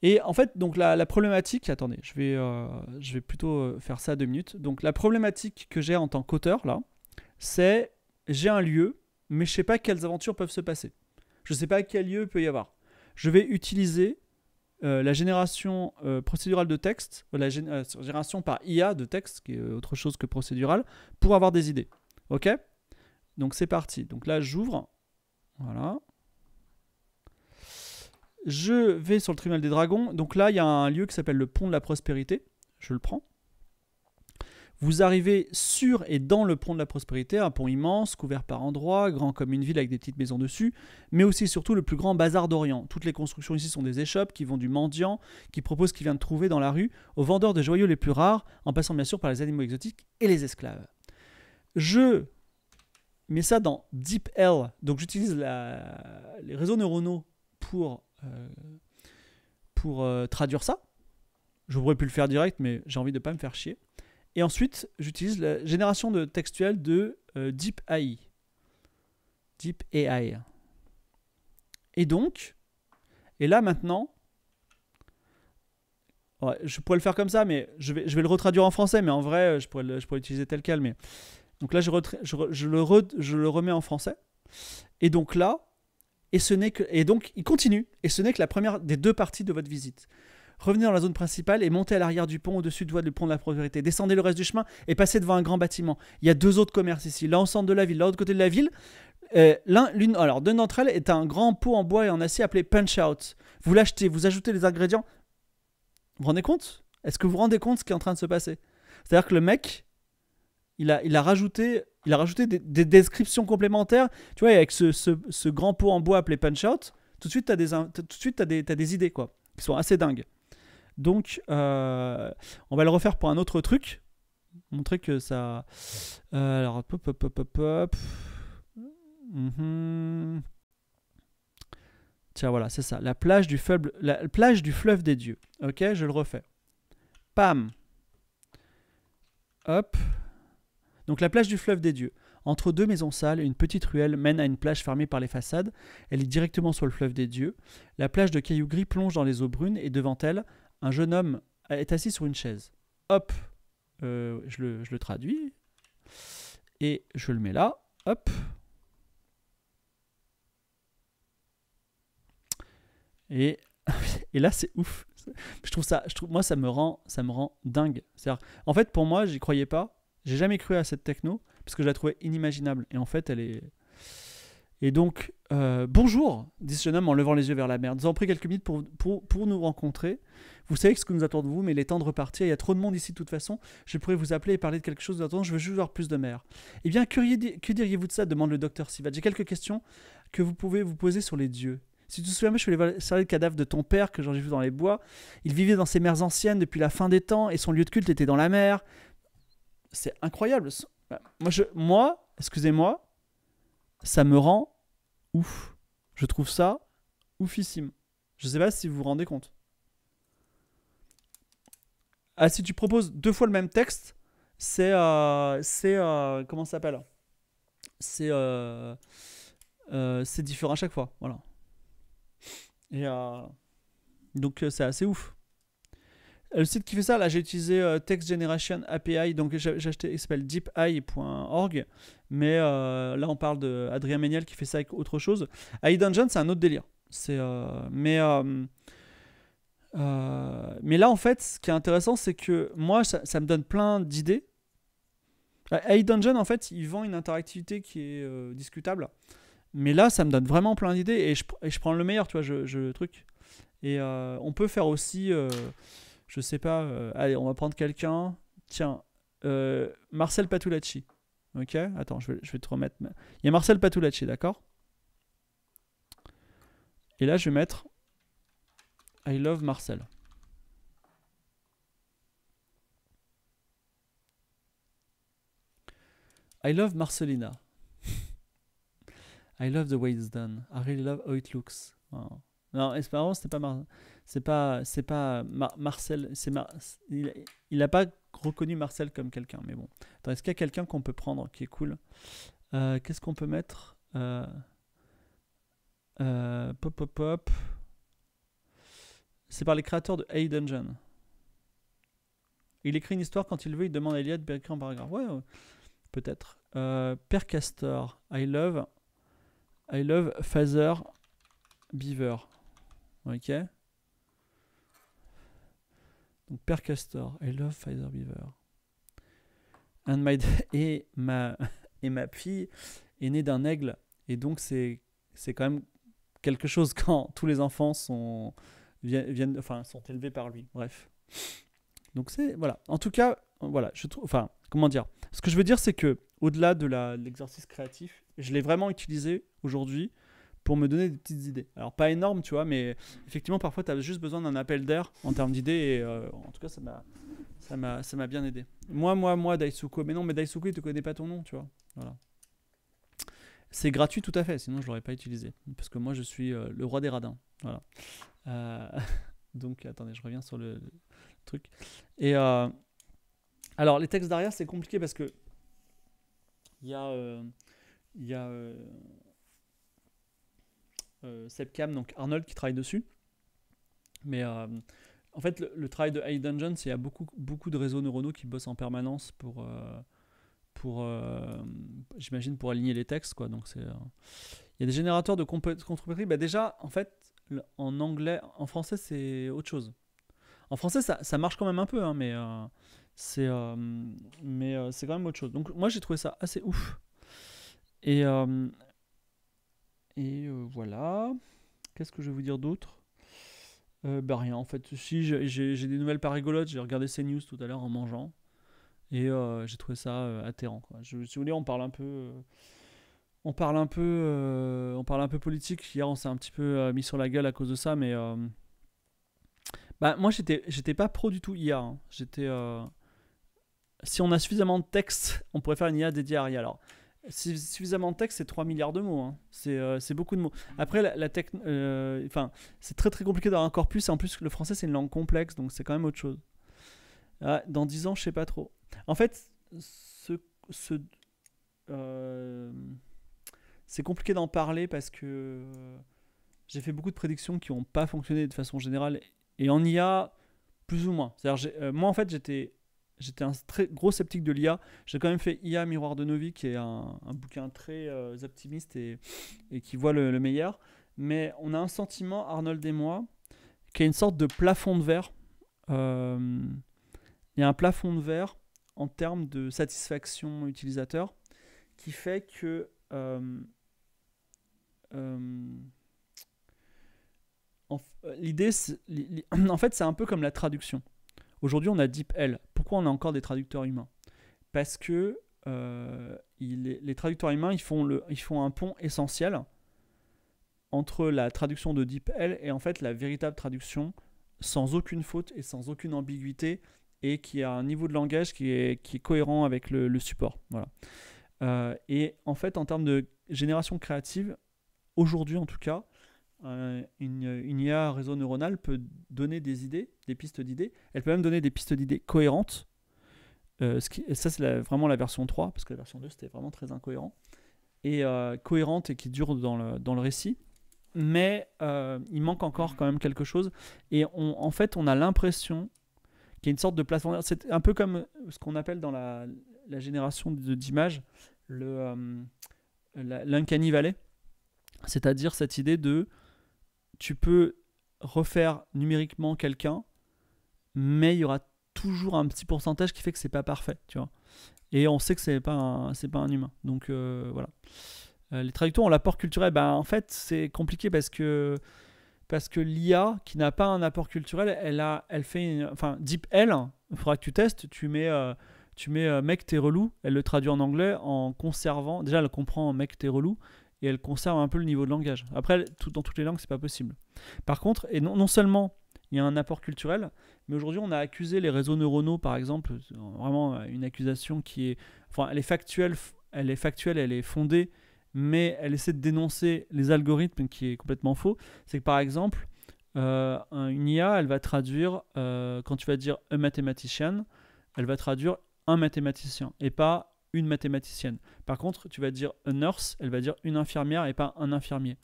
Et en fait, donc la, problématique, attendez, je vais, je vais plutôt faire ça deux minutes. Donc la problématique que j'ai en tant qu'auteur là, c'est j'ai un lieu, mais je sais pas quelles aventures peuvent se passer je ne sais pas quel lieu il peut y avoir. Je vais utiliser euh, la génération euh, procédurale de texte, la euh, génération par IA de texte, qui est autre chose que procédurale, pour avoir des idées. Ok Donc c'est parti. Donc là, j'ouvre. Voilà. Je vais sur le tribunal des dragons. Donc là, il y a un lieu qui s'appelle le pont de la prospérité. Je le prends. Vous arrivez sur et dans le pont de la prospérité, un pont immense, couvert par endroits, grand comme une ville avec des petites maisons dessus, mais aussi surtout le plus grand bazar d'Orient. Toutes les constructions ici sont des échoppes qui vont du mendiant, qui propose ce qu'il vient de trouver dans la rue, aux vendeurs de joyaux les plus rares, en passant bien sûr par les animaux exotiques et les esclaves. Je mets ça dans Deep Hell, donc j'utilise les réseaux neuronaux pour, euh, pour euh, traduire ça. Je pourrais plus le faire direct, mais j'ai envie de ne pas me faire chier. Et ensuite, j'utilise la génération de textuel de euh, Deep AI. Deep AI. Et donc, et là maintenant, je pourrais le faire comme ça, mais je vais, je vais le retraduire en français, mais en vrai, je pourrais, l'utiliser tel quel. Mais... Donc là, je, le je le remets en français. Et donc là, et ce n'est que et donc il continue et ce n'est que la première des deux parties de votre visite revenez dans la zone principale et montez à l'arrière du pont au-dessus de, voie du pont de la propriété. Descendez le reste du chemin et passez devant un grand bâtiment. Il y a deux autres commerces ici, là au centre de la ville, l'autre côté de la ville. Euh, l'un, l'une, alors, d'entre elles est un grand pot en bois et en acier appelé Punch Out. Vous l'achetez, vous ajoutez les ingrédients. Vous vous rendez compte Est-ce que vous vous rendez compte ce qui est en train de se passer C'est-à-dire que le mec, il a, il a rajouté, il a rajouté des, descriptions complémentaires. Tu vois, avec ce, grand pot en bois appelé Punch Out, tout de suite, tu as, as, des idées quoi, qui sont assez dingues. Donc, euh, on va le refaire pour un autre truc. Montrer que ça. Euh, alors, pop, pop, pop, pop. Mhm. Tiens, voilà, c'est ça. La plage, du la plage du fleuve des dieux. Ok, je le refais. Pam. Hop. Donc, la plage du fleuve des dieux. Entre deux maisons sales, une petite ruelle mène à une plage fermée par les façades. Elle est directement sur le fleuve des dieux. La plage de cailloux gris plonge dans les eaux brunes et devant elle, un jeune homme est assis sur une chaise. Hop, euh, je, le, traduis et je le mets là. Hop. Et, là, c'est ouf. Je trouve ça, je trouve, moi, ça me rend, ça me rend dingue. En fait, pour moi, j'y croyais pas. J'ai jamais cru à cette techno parce que je la trouvais inimaginable. Et en fait, elle est, et donc, euh, bonjour, dit ce jeune homme en levant les yeux vers la mer. Nous avons pris quelques minutes pour, pour, nous rencontrer. Vous savez ce que nous attend de vous, mais il est temps de repartir. Il y a trop de monde ici de toute façon. Je pourrais vous appeler et parler de quelque chose d'autre. Je veux juste voir plus de mer. Eh bien, que, diriez-vous de ça demande le docteur Sivad. J'ai quelques questions que vous pouvez vous poser sur les dieux. Si tu te souviens, je suis allé le cadavre de ton père que j'ai vu dans les bois. Il vivait dans ces mers anciennes depuis la fin des temps et son lieu de culte était dans la mer. C'est incroyable. moi excusez-moi, ça me rend ouf. Je trouve ça oufissime. Je sais pas si vous vous rendez compte. Ah, si tu proposes deux fois le même texte, c'est. Euh, c'est euh, comment ça s'appelle C'est. Euh, c'est différent à chaque fois. Voilà. Et. donc, c'est assez ouf. Le site qui fait ça, là, j'ai utilisé Text Generation API, donc j'ai acheté, il s'appelle deepi.org. Mais euh, là, on parle d'Adrien Méniel qui fait ça avec autre chose. Aïe Dungeon, c'est un autre délire. C'est, euh, mais, euh, mais là, en fait, ce qui est intéressant, c'est que moi, ça, me donne plein d'idées. Aïe Dungeon, en fait, il vend une interactivité qui est discutable. Mais là, ça me donne vraiment plein d'idées et je, je prends le meilleur, tu vois, je, je truc. Et on peut faire aussi, euh, je sais pas, allez, on va prendre quelqu'un. Tiens, Marcel Patulacci. Ok, attends, je vais, je vais te remettre. Il y a Marcel Patulacci, d'accord Et là, je vais mettre I love Marcel. I love Marcelina. I love the way it's done. I really love how it looks. Non, espérons, c'est pas, Mar pas, pas Marcel. il, il a pas reconnu Marcel comme quelqu'un, mais bon. est-ce qu'il y a quelqu'un qu'on peut prendre qui est cool euh, Qu'est-ce qu'on peut mettre euh, euh, Pop, pop, pop. C'est par les créateurs de Hey Dungeon. Il écrit une histoire quand il veut, il demande à Elliot de écrire paragraphe. Ouais, peut-être. Père I love, I love Father Beaver. Ok. Père Castor, I love Pfizer Beaver. my et, ma, et ma fille est née d'un aigle. Et donc, c'est quand même quelque chose quand tous les enfants sont, viennent, enfin, sont élevés par lui. Bref. Donc, c'est. Voilà. En tout cas, voilà. Je trouve. Enfin, comment dire Ce que je veux dire, c'est que au-delà de l'exercice créatif, je l'ai vraiment utilisé aujourd'hui pour me donner des petites idées. Alors pas énorme, tu vois, mais effectivement parfois tu as juste besoin d'un appel d'air en termes d'idées et euh, en tout cas ça m'a ça ça m'a bien aidé. Moi moi moi Daisuko, mais non mais Daisuko il te connaît pas ton nom, tu vois. Voilà. C'est gratuit tout à fait, sinon je l'aurais pas utilisé parce que moi je suis euh, le roi des radins. Voilà. Euh, donc attendez, je reviens sur le, truc et alors les textes d'arrière c'est compliqué parce que il y a il y a euh, Sepcam, donc Arnold qui travaille dessus. Mais euh, en fait, le, travail de Hayden Dungeons il y a beaucoup, beaucoup de réseaux neuronaux qui bossent en permanence pour, euh, pour j'imagine, pour aligner les textes. Quoi. Donc, c'est, il y a des générateurs de contre-pétrie. Bah déjà, en fait, en anglais, en français, c'est autre chose. En français, ça, marche quand même un peu, hein, mais c'est c'est quand même autre chose. Donc moi, j'ai trouvé ça assez ouf. Et et euh, voilà. Qu'est-ce que je vais vous dire d'autre euh, Bah rien, en fait. Si, j'ai des nouvelles pas rigolotes. J'ai regardé CNews tout à l'heure en mangeant. Et euh, j'ai trouvé ça atterrant. Quoi. si vous voulez, on parle un peu... On parle un peu, on parle un peu politique. Hier, on s'est un petit peu mis sur la gueule à cause de ça, mais bah moi j'étais, j'étais pas pro du tout hier. Hein. J'étais, si on a suffisamment de textes, on pourrait faire une IA dédiée à IA. Alors, suffisamment de texte, c'est 3 milliards de mots. Hein. Euh, c'est beaucoup de mots. Mm. Après, la, la euh, Enfin, c'est très très compliqué d'avoir un corpus. en plus, le français, c'est une langue complexe, donc c'est quand même autre chose. Ah, dans 10 ans, je sais pas trop. En fait, ce. ce euh, c'est compliqué d'en parler parce que j'ai fait beaucoup de prédictions qui n'ont pas fonctionné de façon générale. Et en IA, plus ou moins. C'est-à-dire, moi, en fait, j'étais J'étais un très gros sceptique de l'IA. J'ai quand même fait IA Miroir de Novi, qui est un, bouquin très euh, optimiste et, qui voit le, meilleur. Mais on a un sentiment, Arnold et moi, qui a une sorte de plafond de verre. Euh, il y a un plafond de verre en termes de satisfaction utilisateur qui fait que euh, l'idée en fait c'est un peu comme la traduction Aujourd'hui, on a DeepL. Pourquoi on a encore des traducteurs humains Parce que euh, il, les traducteurs humains, ils font, le, ils font un pont essentiel entre la traduction de DeepL et en fait la véritable traduction sans aucune faute et sans aucune ambiguïté et qui a un niveau de langage qui est, est cohérent avec le, support. Voilà. Euh, et en fait, en termes de génération créative, aujourd'hui en tout cas, euh, une, une, IA réseau neuronal peut donner des idées, des pistes d'idées. Elle peut même donner des pistes d'idées cohérentes. Euh, ce qui, ça, c'est vraiment la version 3, parce que la version 2, c'était vraiment très incohérent. Et euh, cohérente et qui dure dans le, dans le récit. Mais il manque encore quand même quelque chose. Et on, en fait, on a l'impression qu'il y a une sorte de plateforme. C'est un peu comme ce qu'on appelle dans la, la génération d'images l'Uncanny Valley. C'est-à-dire cette idée de tu peux refaire numériquement quelqu'un, mais il y aura toujours un petit pourcentage qui fait que c'est pas parfait, tu vois. Et on sait que c'est pas c'est pas un humain. Donc euh, voilà. Euh, les traducteurs ont l'apport culturel. Ben, en fait, c'est compliqué parce que parce que l'IA qui n'a pas un apport culturel, elle a elle fait une, enfin DeepL, il faudra que tu testes, tu mets euh, tu mets mec t'es relou, elle le traduit en anglais en conservant déjà elle comprend mec t'es relou, et elle conserve un peu le niveau de langage. Après, tout, dans toutes les langues, c'est pas possible. Par contre, et non, seulement il y a un apport culturel, mais aujourd'hui, on a accusé les réseaux neuronaux, par exemple, vraiment euh, une accusation qui est, enfin, elle est factuelle, elle est factuelle, elle est fondée, mais elle essaie de dénoncer les algorithmes qui est complètement faux. C'est que par exemple, euh, une IA, elle va traduire, euh, quand tu vas dire un mathématicien, elle va traduire un mathématicien et pas une mathématicienne. Par contre, tu vas dire a nurse, elle va dire une infirmière et pas un infirmier.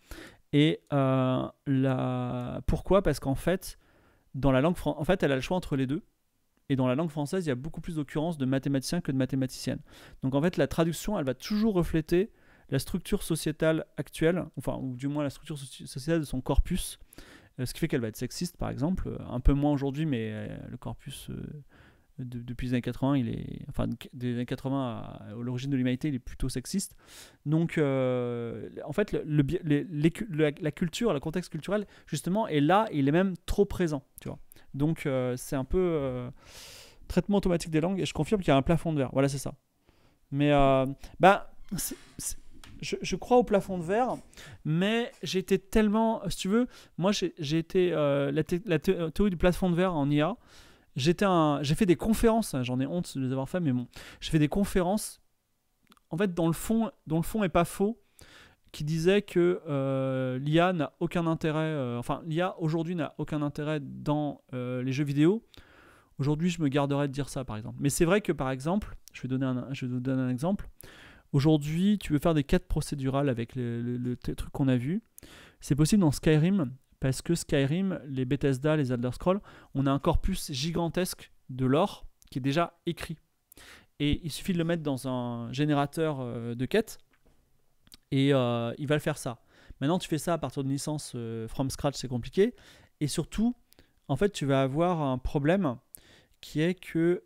Et euh, la... pourquoi Parce qu'en fait, dans la langue en fait, elle a le choix entre les deux. Et dans la langue française, il y a beaucoup plus d'occurrences de mathématiciens que de mathématiciennes. Donc en fait, la traduction, elle va toujours refléter la structure sociétale actuelle, enfin, ou du moins la structure sociétale de son corpus. Euh, ce qui fait qu'elle va être sexiste, par exemple. Euh, un peu moins aujourd'hui, mais le corpus depuis les années 80, il est, enfin, des années 80 à, l'origine de l'humanité, il est plutôt sexiste. Donc, euh, en fait, le, le, la, culture, le contexte culturel, justement, est là, il est même trop présent, tu vois. Donc, euh, c'est un peu euh, traitement automatique des langues, et je confirme qu'il y a un plafond de verre. Voilà, c'est ça. Mais, bah, je, je, crois au plafond de verre, mais j'étais tellement, si tu veux, moi j'ai été, la théorie du plafond de verre en IA, J'étais un... J'ai fait des conférences, hein, j'en ai honte de les avoir fait, mais bon. J'ai fait des conférences, en fait, dans le fond, dont le fond est pas faux, qui disait que euh, l'IA n'a aucun intérêt, euh, enfin, l'IA aujourd'hui n'a aucun intérêt dans euh, les jeux vidéo. Aujourd'hui, je me garderais de dire ça, par exemple. Mais c'est vrai que, par exemple, je vais, donner un, je vous donner un exemple. Aujourd'hui, tu veux faire des quêtes procédurales avec le truc qu'on a vu. C'est possible dans Skyrim parce que Skyrim, les Bethesda, les Elder Scrolls, on a un corpus gigantesque de lore qui est déjà écrit. Et il suffit de le mettre dans un générateur euh, de quêtes et euh, il va le faire ça. Maintenant, tu fais ça à partir de licence euh, from scratch, c'est compliqué. Et surtout, en fait, tu vas avoir un problème qui est que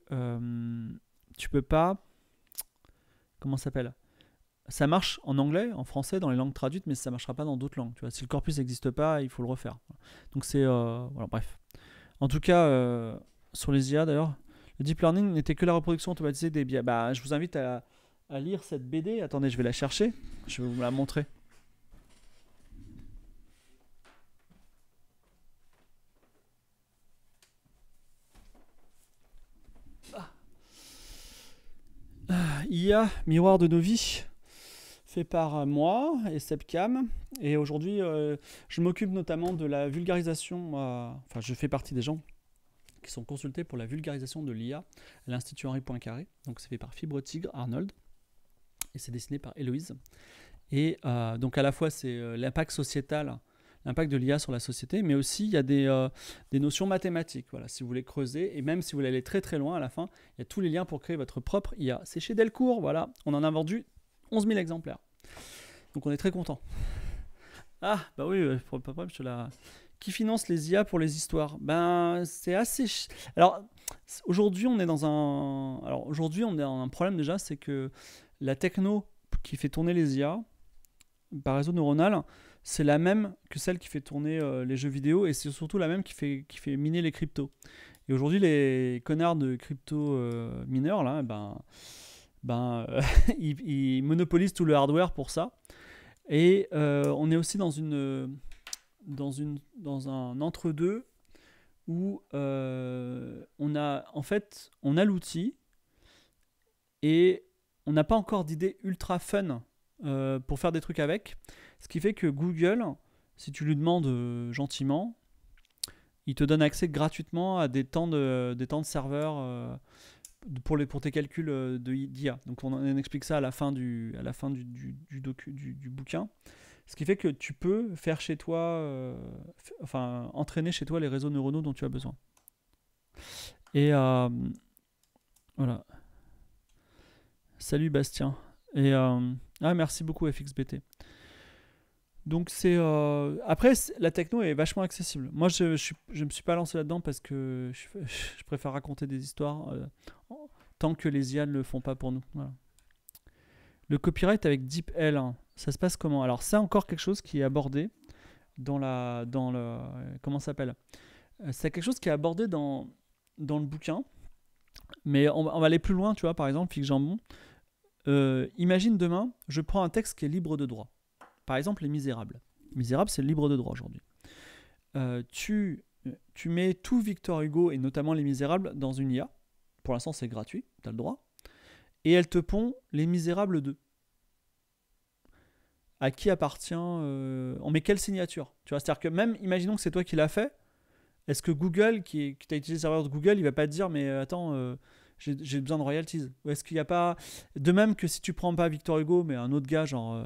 tu tu peux pas. Comment ça s'appelle ça marche en anglais, en français, dans les langues traduites, mais ça ne marchera pas dans d'autres langues. Tu vois. Si le corpus n'existe pas, il faut le refaire. Donc c'est... Euh, voilà, bref. En tout cas, euh, sur les IA d'ailleurs, le deep learning n'était que la reproduction automatisée des biais. Bah, je vous invite à, lire cette BD. Attendez, je vais la chercher. Je vais vous la montrer. Ah. Ah, IA, miroir de nos vies fait par euh, moi et Cam. Et aujourd'hui, euh, je m'occupe notamment de la vulgarisation. Euh, enfin, je fais partie des gens qui sont consultés pour la vulgarisation de l'IA à l'Institut Henri Poincaré. Donc, c'est fait par Fibre Tigre Arnold et c'est dessiné par Héloïse. Et donc, à la fois, c'est l'impact sociétal l'impact de l'IA sur la société, mais aussi il y a des, des, notions mathématiques. Voilà, si vous voulez creuser, et même si vous voulez aller très très loin à la fin, il y a tous les liens pour créer votre propre IA. C'est chez Delcourt, voilà, on en a vendu 11 000 exemplaires. Donc on est très content. Ah, bah oui, pas pas problème, je te la. Qui finance les IA pour les histoires Ben, c'est assez. Alors, aujourd'hui, on est dans un. Alors, aujourd'hui, on est dans un problème déjà, c'est que la techno qui fait tourner les IA par réseau neuronal, c'est la même que celle qui fait tourner euh, les jeux vidéo et c'est surtout la même qui fait, qui fait miner les cryptos. Et aujourd'hui, les connards de crypto euh, mineurs, là, eh ben, ben, euh, ils, monopolise monopolisent tout le hardware pour ça. Et euh, on est aussi dans, une, euh, dans, une, dans un entre-deux où on a en fait on a l'outil et on n'a pas encore d'idée ultra fun pour faire des trucs avec. Ce qui fait que Google, si tu lui demandes gentiment, il te donne accès gratuitement à des temps de, des temps de serveurs pour, les, pour tes calculs euh, d'IA. Donc on, explique ça à la fin du, à la fin du, du, du, bouquin. Ce qui fait que tu peux faire chez toi, euh, enfin entraîner chez toi les réseaux neuronaux dont tu as besoin. Et euh, voilà. Salut Bastien. Et ah merci beaucoup FXBT. Donc c'est euh, après la techno est vachement accessible. Moi je, je, me suis pas lancé là-dedans parce que je, préfère raconter des histoires euh, tant que les IA ne le font pas pour nous. Le copyright avec DeepL, hein, ça se passe comment Alors c'est encore quelque chose qui est abordé dans la dans le comment s'appelle euh, C'est quelque chose qui est abordé dans dans le bouquin, mais on, va aller plus loin. Tu vois par exemple Fig Jambon. imagine demain, je prends un texte qui est libre de droit par exemple, Les Misérables. Misérables, c'est libre de droit aujourd'hui. Euh, tu, tu mets tout Victor Hugo et notamment Les Misérables dans une IA. Pour l'instant, c'est gratuit, tu as le droit. Et elle te pond Les Misérables 2. À qui appartient euh, On met quelle signature Tu vois, c'est-à-dire que même, imaginons que c'est toi qui l'as fait. Est-ce que Google, qui, t'a utilisé le serveur de Google, il va pas te dire, mais euh, attends, j'ai besoin de royalties Ou est-ce qu'il n'y a pas. De même que si tu prends pas Victor Hugo, mais un autre gars, genre euh,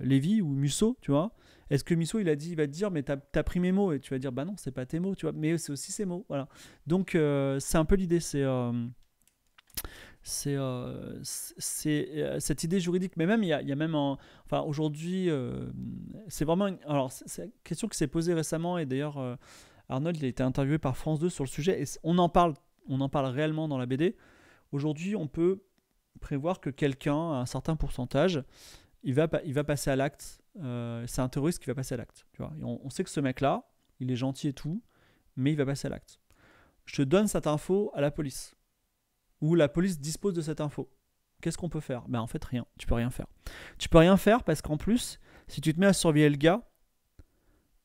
Lévy ou Musso, tu vois, est-ce que Musso, il a dit, il va te dire, mais t'as as pris mes mots Et tu vas dire, bah non, c'est pas tes mots, tu vois, mais c'est aussi ses mots, voilà. Donc, euh, c'est un peu l'idée, c'est. Euh, c'est cette idée juridique. Mais même, il y a, y a même Enfin, aujourd'hui, c'est vraiment. alors, c'est une question qui s'est posée récemment, et d'ailleurs. Arnold, il a été interviewé par France 2 sur le sujet et on en parle, on en parle réellement dans la BD. Aujourd'hui, on peut prévoir que quelqu'un, à un certain pourcentage, il va, passer à l'acte. Euh, c'est un terroriste qui va passer à l'acte. On, on, sait que ce mec-là, il est gentil et tout, mais il va passer à l'acte. Je te donne cette info à la police. Ou la police dispose de cette info. Qu'est-ce qu'on peut faire Ben en fait rien. Tu peux rien faire. Tu peux rien faire parce qu'en plus, si tu te mets à surveiller le gars,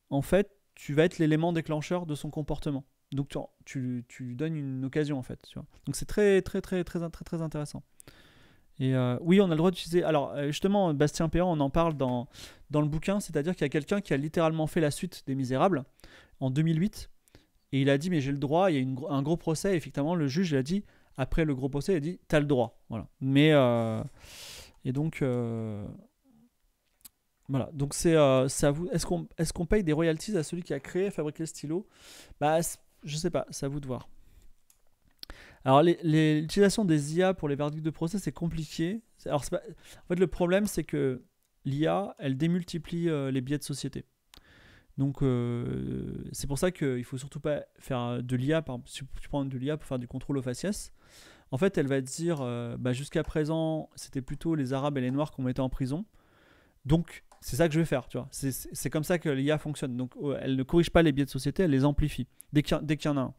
en fait, tu vas être l'élément déclencheur de son comportement. Donc tu, tu, donnes une occasion en fait. Donc c'est très très très très très très intéressant. Et euh, oui, on a le droit d'utiliser. Alors euh, justement, Bastien Péan, on en parle dans, dans le bouquin, c'est-à-dire qu'il y a quelqu'un qui a littéralement fait la suite des Misérables en 2008, et il a dit mais j'ai le droit. Il y a une, un gros procès. effectivement, le juge il a dit après le gros procès, il a dit t'as le droit. Voilà. Mais euh, et donc. voilà, donc c'est à vous. Est-ce qu'on est paye des royalties à celui qui a créé, fabriqué le stylo bah, je sais pas, c'est à vous de voir. Alors, l'utilisation des IA pour les verdicts de procès, c'est compliqué. Alors, En fait, le problème, c'est que l'IA, elle démultiplie euh, les biais de société. Donc, euh, c'est pour ça qu'il ne faut surtout pas faire de l'IA, par... si de l'IA pour faire du contrôle au faciès. En fait, elle va dire, euh, bah, jusqu'à présent, c'était plutôt les Arabes et les Noirs qu'on mettait en prison. Donc, c'est ça que je vais faire, tu vois. C'est comme ça que l'IA fonctionne. Donc, elle ne corrige pas les biais de société, elle les amplifie dès qu'il y, en a un.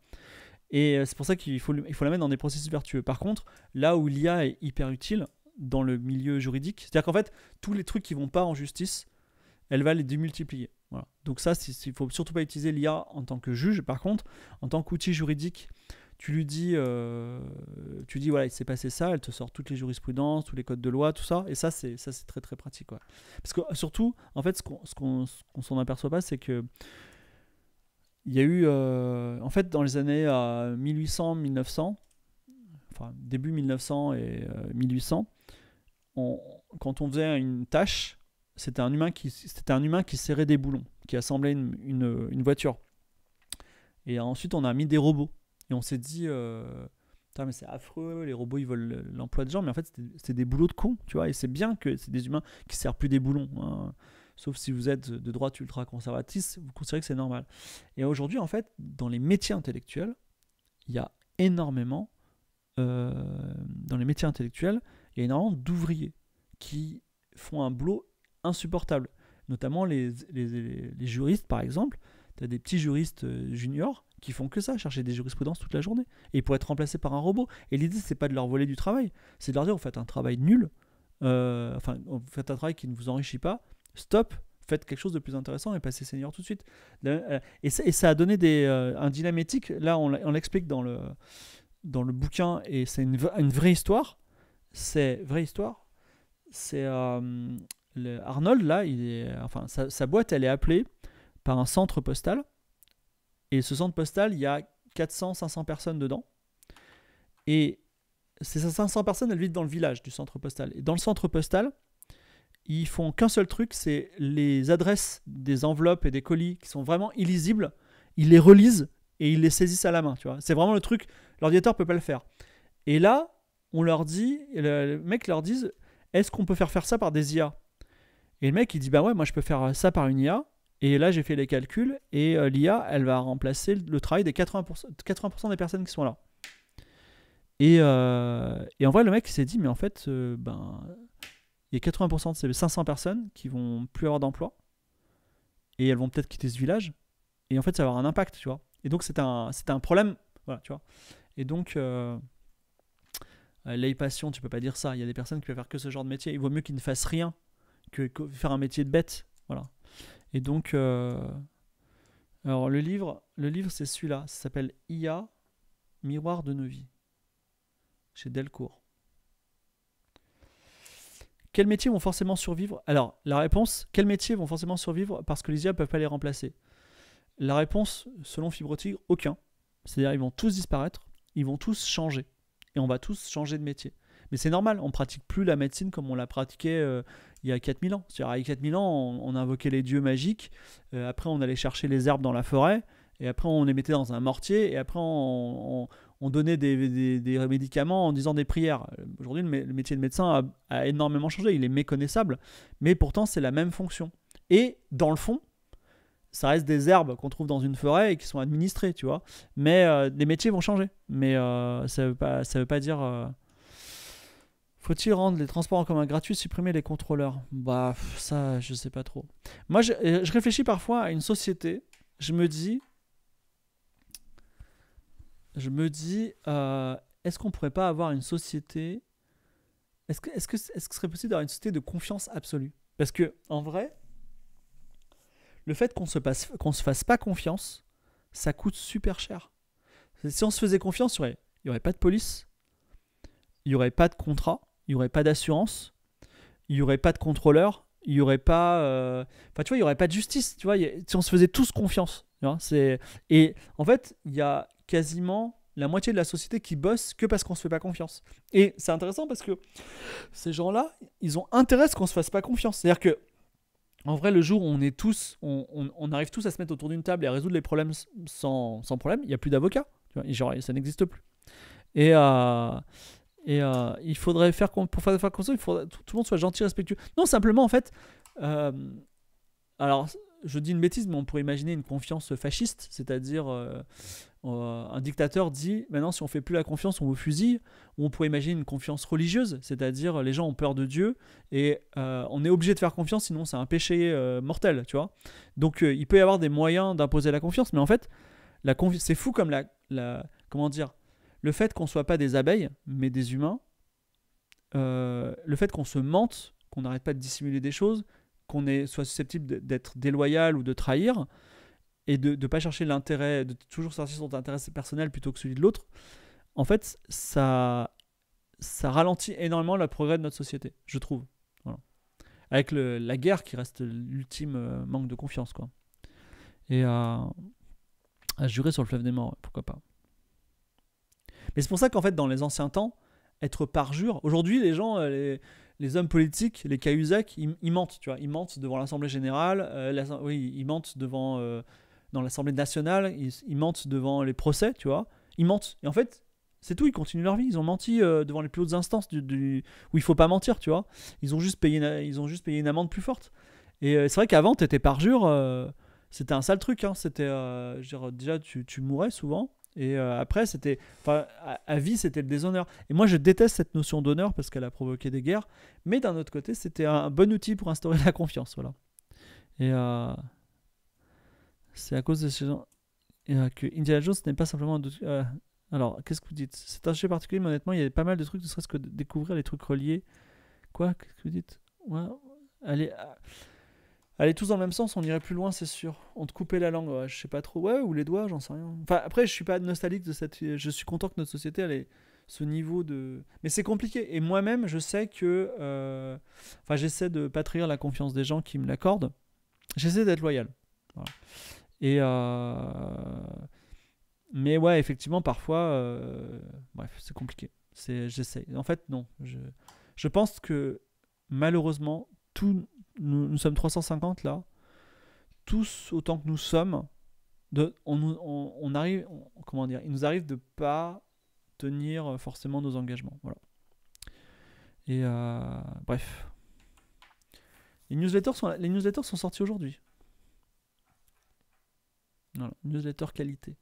Et euh, c'est pour ça qu'il faut, il faut la mettre dans des processus vertueux. Par contre, là où l'IA est hyper utile, dans le milieu juridique, c'est-à-dire qu'en fait, tous les trucs qui vont pas en justice, elle va les démultiplier. Voilà. Donc ça, il faut surtout pas utiliser l'IA en tant que juge. Par contre, en tant qu'outil juridique, tu lui dis, euh, tu dis voilà, il s'est passé ça, elle te sort toutes les jurisprudences, tous les codes de loi, tout ça, et ça c'est ça c'est très très pratique Parce que surtout, en fait, ce qu'on ce s'en aperçoit pas, c'est que il y a eu, euh, en fait, dans les années 1800-1900, euh, enfin début 1900 et 1800, quand on faisait une tâche, c'était un humain qui c'était un humain qui serrait des boulons, qui assemblait une voiture. Et ensuite, on a mis des robots et on s'est dit, euh, mais c'est affreux, les robots, ils veulent l'emploi de gens. Mais en fait, c'est des boulots de cons, tu vois. Et c'est bien que c'est des humains qui servent plus des boulons. Hein. Sauf si vous êtes de droite ultra-conservatrice, vous considérez que c'est normal. Et aujourd'hui, en fait, dans les métiers intellectuels, il y a énormément, euh, dans les métiers intellectuels, il y a énormément d'ouvriers qui font un boulot insupportable. Notamment les, les, les juristes, par exemple. Tu as des petits juristes euh, juniors qui font que ça, chercher des jurisprudences toute la journée. Et pour être remplacés par un robot. Et l'idée, c'est pas de leur voler du travail, c'est de leur dire, vous faites un travail nul, euh, enfin, vous faites un travail qui ne vous enrichit pas, stop, faites quelque chose de plus intéressant et passez senior tout de suite. Euh, et ça, a donné des, euh, un dynamétique, là, on, l'explique dans le, dans le bouquin, et c'est une, vraie histoire, c'est vraie histoire, c'est... Arnold, là, il est, enfin, sa boîte, elle est appelée par un centre postal et ce centre postal, il y a 400-500 personnes dedans. Et ces 500 personnes, elles vivent dans le village du centre postal. Et dans le centre postal, ils font qu'un seul truc, c'est les adresses des enveloppes et des colis qui sont vraiment illisibles, ils les relisent et ils les saisissent à la main. Tu vois, c'est vraiment le truc. L'ordinateur peut pas le faire. Et là, on leur dit, le mec leur disent est-ce qu'on peut faire faire ça par des IA Et le mec il dit bah ouais, moi je peux faire ça par une IA. Et là, j'ai fait les calculs et euh, l'IA, elle va remplacer le travail des 80%, 80 des personnes qui sont là. Et, euh, en vrai, le mec s'est dit, mais en fait, euh, ben, il y a 80% de ces 500 personnes qui vont plus avoir d'emploi et elles vont peut-être quitter ce village. Et en fait, ça va avoir un impact, tu vois. Et donc, c'est un, un problème. Voilà, tu vois. Et donc, lay passion, tu peux pas dire ça. Il y a des personnes qui peuvent faire que ce genre de métier. Il vaut mieux qu'ils ne fassent rien que, que faire un métier de bête. Voilà. Et donc, euh, alors le livre, le livre c'est celui-là, ça s'appelle IA, Miroir de nos vies, chez Delcourt. Quels métiers vont forcément survivre Alors, la réponse, quels métiers vont forcément survivre parce que les IA ne peuvent pas les remplacer La réponse, selon Fibre Tigre, aucun. C'est-à-dire ils vont tous disparaître, ils vont tous changer. Et on va tous changer de métier. Mais c'est normal, on pratique plus la médecine comme on la pratiquée euh, il y a 4000 ans. C'est-à-dire, il y a 4000 ans, on, invoquait les dieux magiques, euh, après on allait chercher les herbes dans la forêt, et après on les mettait dans un mortier, et après on, donnait des, médicaments en disant des prières. Euh, aujourd'hui, le, métier de médecin a, énormément changé, il est méconnaissable, mais pourtant c'est la même fonction. Et dans le fond, ça reste des herbes qu'on trouve dans une forêt et qui sont administrées, tu vois. Mais les métiers vont changer. Mais ça ça ne veut, veut, pas dire. Faut-il rendre les transports en commun gratuits, supprimer les contrôleurs Bah, ça, je sais pas trop. Moi, euh, je, réfléchis parfois à une société. Je me dis. Je me dis. Euh, est-ce qu'on pourrait pas avoir une société. Est-ce que, est-ce, que, que serait possible d'avoir une société de confiance absolue Parce que, en vrai, le fait qu'on ne passe, se fasse pas confiance, ça coûte super cher. Si on se faisait confiance, il n'y aurait, aurait, pas de police, il n'y aurait pas de contrat, il n'y aurait pas d'assurance, il n'y aurait pas de contrôleur, il n'y aurait pas. Euh, tu vois, il y aurait pas de justice, tu vois, si on se faisait tous confiance. Tu et en fait, il y a quasiment la moitié de la société qui bosse que parce qu'on se fait pas confiance. Et c'est intéressant parce que ces gens-là, ils ont intérêt à ce qu'on se fasse pas confiance. C'est-à-dire que, en vrai, le jour où on est tous, on, on, arrive tous à se mettre autour d'une table et à résoudre les problèmes sans, sans problème, il n'y a plus d'avocats. ça n'existe plus. Et, euh, et euh, il faudrait faire pour faire, comme ça, il faudrait tout, tout, le monde soit gentil, respectueux. Non, simplement en fait, euh, alors je dis une bêtise, mais on pourrait imaginer une confiance fasciste, c'est-à-dire euh, un dictateur dit maintenant si on fait plus la confiance, on vous fusille. Ou on pourrait imaginer une confiance religieuse, c'est-à-dire les gens ont peur de Dieu et on est obligé de faire confiance, sinon c'est un péché mortel, tu vois. Donc il peut y avoir des moyens d'imposer la confiance, mais en fait, c'est fou comme la, la comment dire le fait qu'on ne soit pas des abeilles, mais des humains, euh, le fait qu'on se mente, qu'on n'arrête pas de dissimuler des choses, qu'on soit susceptible d'être déloyal ou de trahir, et de ne pas chercher l'intérêt, de toujours sortir son intérêt personnel plutôt que celui de l'autre, en fait, ça, ça ralentit énormément le progrès de notre société, je trouve. Avec la guerre qui reste l'ultime euh, manque de confiance, quoi. Et à jurer sur le fleuve des morts, pourquoi pas. Mais c'est pour ça qu'en fait, dans les anciens temps, être parjure, aujourd'hui, les gens, euh, les, les, hommes politiques, les Cahuzac, ils, mentent, tu vois, ils mentent devant l'Assemblée générale, euh, oui, ils mentent devant euh, dans l'Assemblée nationale, ils, mentent devant les procès, tu vois, ils mentent. Et en fait, c'est tout, ils continuent leur vie, ils ont menti devant les plus hautes instances du, où il faut pas mentir, tu vois. Ils ont juste payé une, ils ont juste payé une amende plus forte. Et c'est vrai qu'avant, tu étais parjure, c'était un sale truc, hein, c'était, déjà, tu, tu mourais souvent et euh, après, c'était, enfin, à, vie, c'était le déshonneur. Et moi, je déteste cette notion d'honneur parce qu'elle a provoqué des guerres. Mais d'un autre côté, c'était un, bon outil pour instaurer la confiance, voilà. Et euh, c'est à cause de ces gens euh, que Indiana Jones n'est pas simplement alors, qu'est-ce que vous dites C'est un sujet particulier, mais honnêtement, il y a pas mal de trucs, ne serait-ce que découvrir les trucs reliés. Quoi Qu'est-ce que vous dites ouais, Allez. Ah, Aller tous dans le même sens, on irait plus loin, c'est sûr. On te coupait la langue, je sais pas trop. Ouais, ou les doigts, j'en sais rien. Enfin, après, je suis pas nostalgique de cette. Je suis content que notre société, ait ce niveau de. Mais c'est compliqué. Et moi-même, je sais que. Euh, enfin, j'essaie de pas la confiance des gens qui me l'accordent. J'essaie d'être loyal. Et. Euh, mais ouais, effectivement, parfois. Euh, bref, c'est compliqué. J'essaie. En fait, non. Je, je pense que malheureusement, tous nous, sommes 350 là, tous autant que nous sommes, de, on, arrive, comment dire, il nous arrive de pas tenir euh, forcément nos engagements. Voilà. Et euh, bref. Les newsletters sont, les newsletters sont sortis aujourd'hui. newsletter qualité.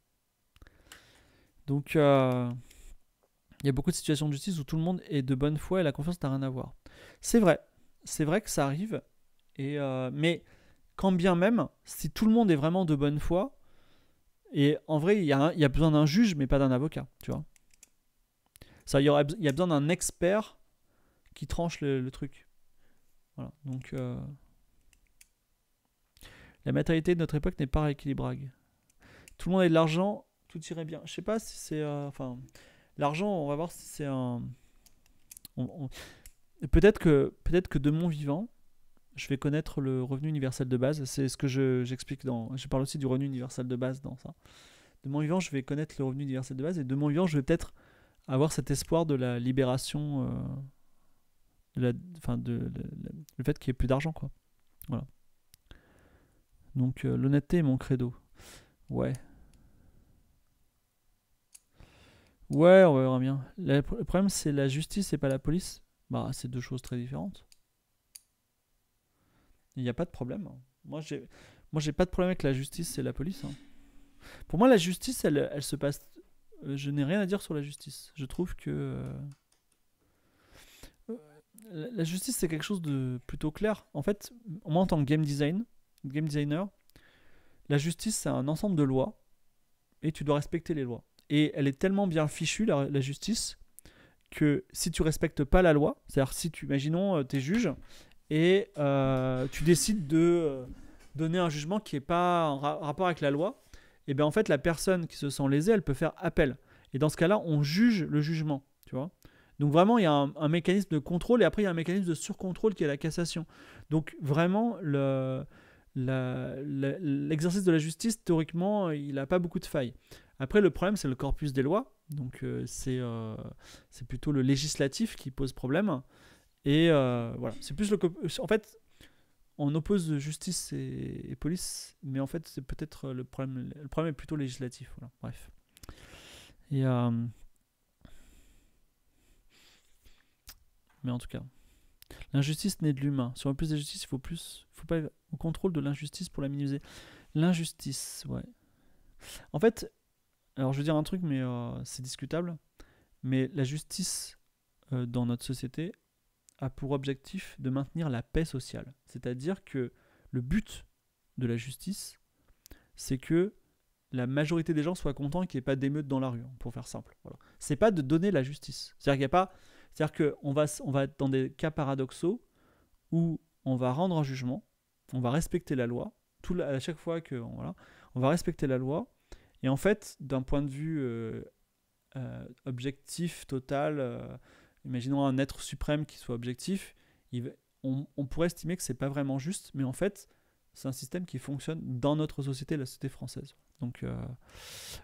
Donc, euh, il y a beaucoup de situations de justice où tout le monde est de bonne foi et la confiance n'a rien à voir. C'est vrai, c'est vrai que ça arrive. Et, euh, mais quand bien même, si tout le monde est vraiment de bonne foi, et en vrai, il y, a, besoin d'un juge, mais pas d'un avocat, tu vois. Ça, il, y y a besoin d'un expert qui tranche le, truc. Voilà, donc... Euh, la matérialité de notre époque n'est pas rééquilibrée. Tout le monde a de l'argent, tout irait bien. Je sais pas si c'est... Euh, enfin, l'argent, on va voir si c'est un peut-être que, peut que de mon vivant, je vais connaître le revenu universel de base. C'est ce que j'explique dans. Je parle aussi du revenu universel de base dans ça. De mon vivant, je vais connaître le revenu universel de base et de mon vivant, je vais peut-être avoir cet espoir de la libération, euh, la, enfin de, le fait qu'il n'y ait plus d'argent, quoi. Voilà. Donc euh, l'honnêteté est mon credo. Ouais. Ouais, on verra bien. le problème, c'est la justice et pas la police. Bah, c'est deux choses très différentes. Il n'y a pas de problème. Moi, j'ai, moi, j'ai pas de problème avec la justice et la police. Hein. Pour moi, la justice, elle, se passe. Euh, je n'ai rien à dire sur la justice. Je trouve que euh, la justice, c'est quelque chose de plutôt clair. En fait, moi, en tant que game design, game designer, la justice, c'est un ensemble de lois et tu dois respecter les lois. Et elle est tellement bien fichue, la justice, que si tu respectes pas la loi, c'est-à-dire si tu, imaginons, euh, tu es juge et euh, tu décides de euh, donner un jugement qui n'est pas en rapport avec la loi, et eh bien en fait la personne qui se sent lésée, elle peut faire appel. Et dans ce cas-là, on juge le jugement, tu vois. Donc vraiment, il y a un, mécanisme de contrôle et après il y a un mécanisme de surcontrôle qui est la cassation. Donc vraiment, l'exercice de la justice, théoriquement, il n'a pas beaucoup de failles. Après, le problème, c'est le corpus des lois. Donc euh, c'est euh, c'est plutôt le législatif qui pose problème. Et euh, voilà, c'est plus le... En fait, on oppose justice et, police, mais en fait c'est peut-être le problème. Le problème est plutôt législatif. Voilà. Bref. Et mais en tout cas. L'injustice naît de l'humain. Sur le plus de justice, il faut plus, faut pas au contrôle de l'injustice pour la minimiser. L'injustice, ouais. En fait, alors je veux dire un truc, mais euh, c'est discutable. Mais la justice euh, dans notre société a pour objectif de maintenir la paix sociale. C'est-à-dire que le but de la justice, c'est que la majorité des gens soient contents et qu'il n'y ait pas d'émeute dans la rue, pour faire simple. C'est pas de donner la justice. C'est-à-dire qu'il n'y a pas. C'est-à-dire qu'on va, on va être dans des cas paradoxaux où on va rendre un jugement, on va respecter la loi, tout à chaque fois que. Voilà, on va respecter la loi, et en fait, d'un point de vue euh, euh, objectif total, euh, imaginons un être suprême qui soit objectif, on, pourrait estimer que c'est pas vraiment juste, mais en fait, c'est un système qui fonctionne dans notre société, la société française. Donc,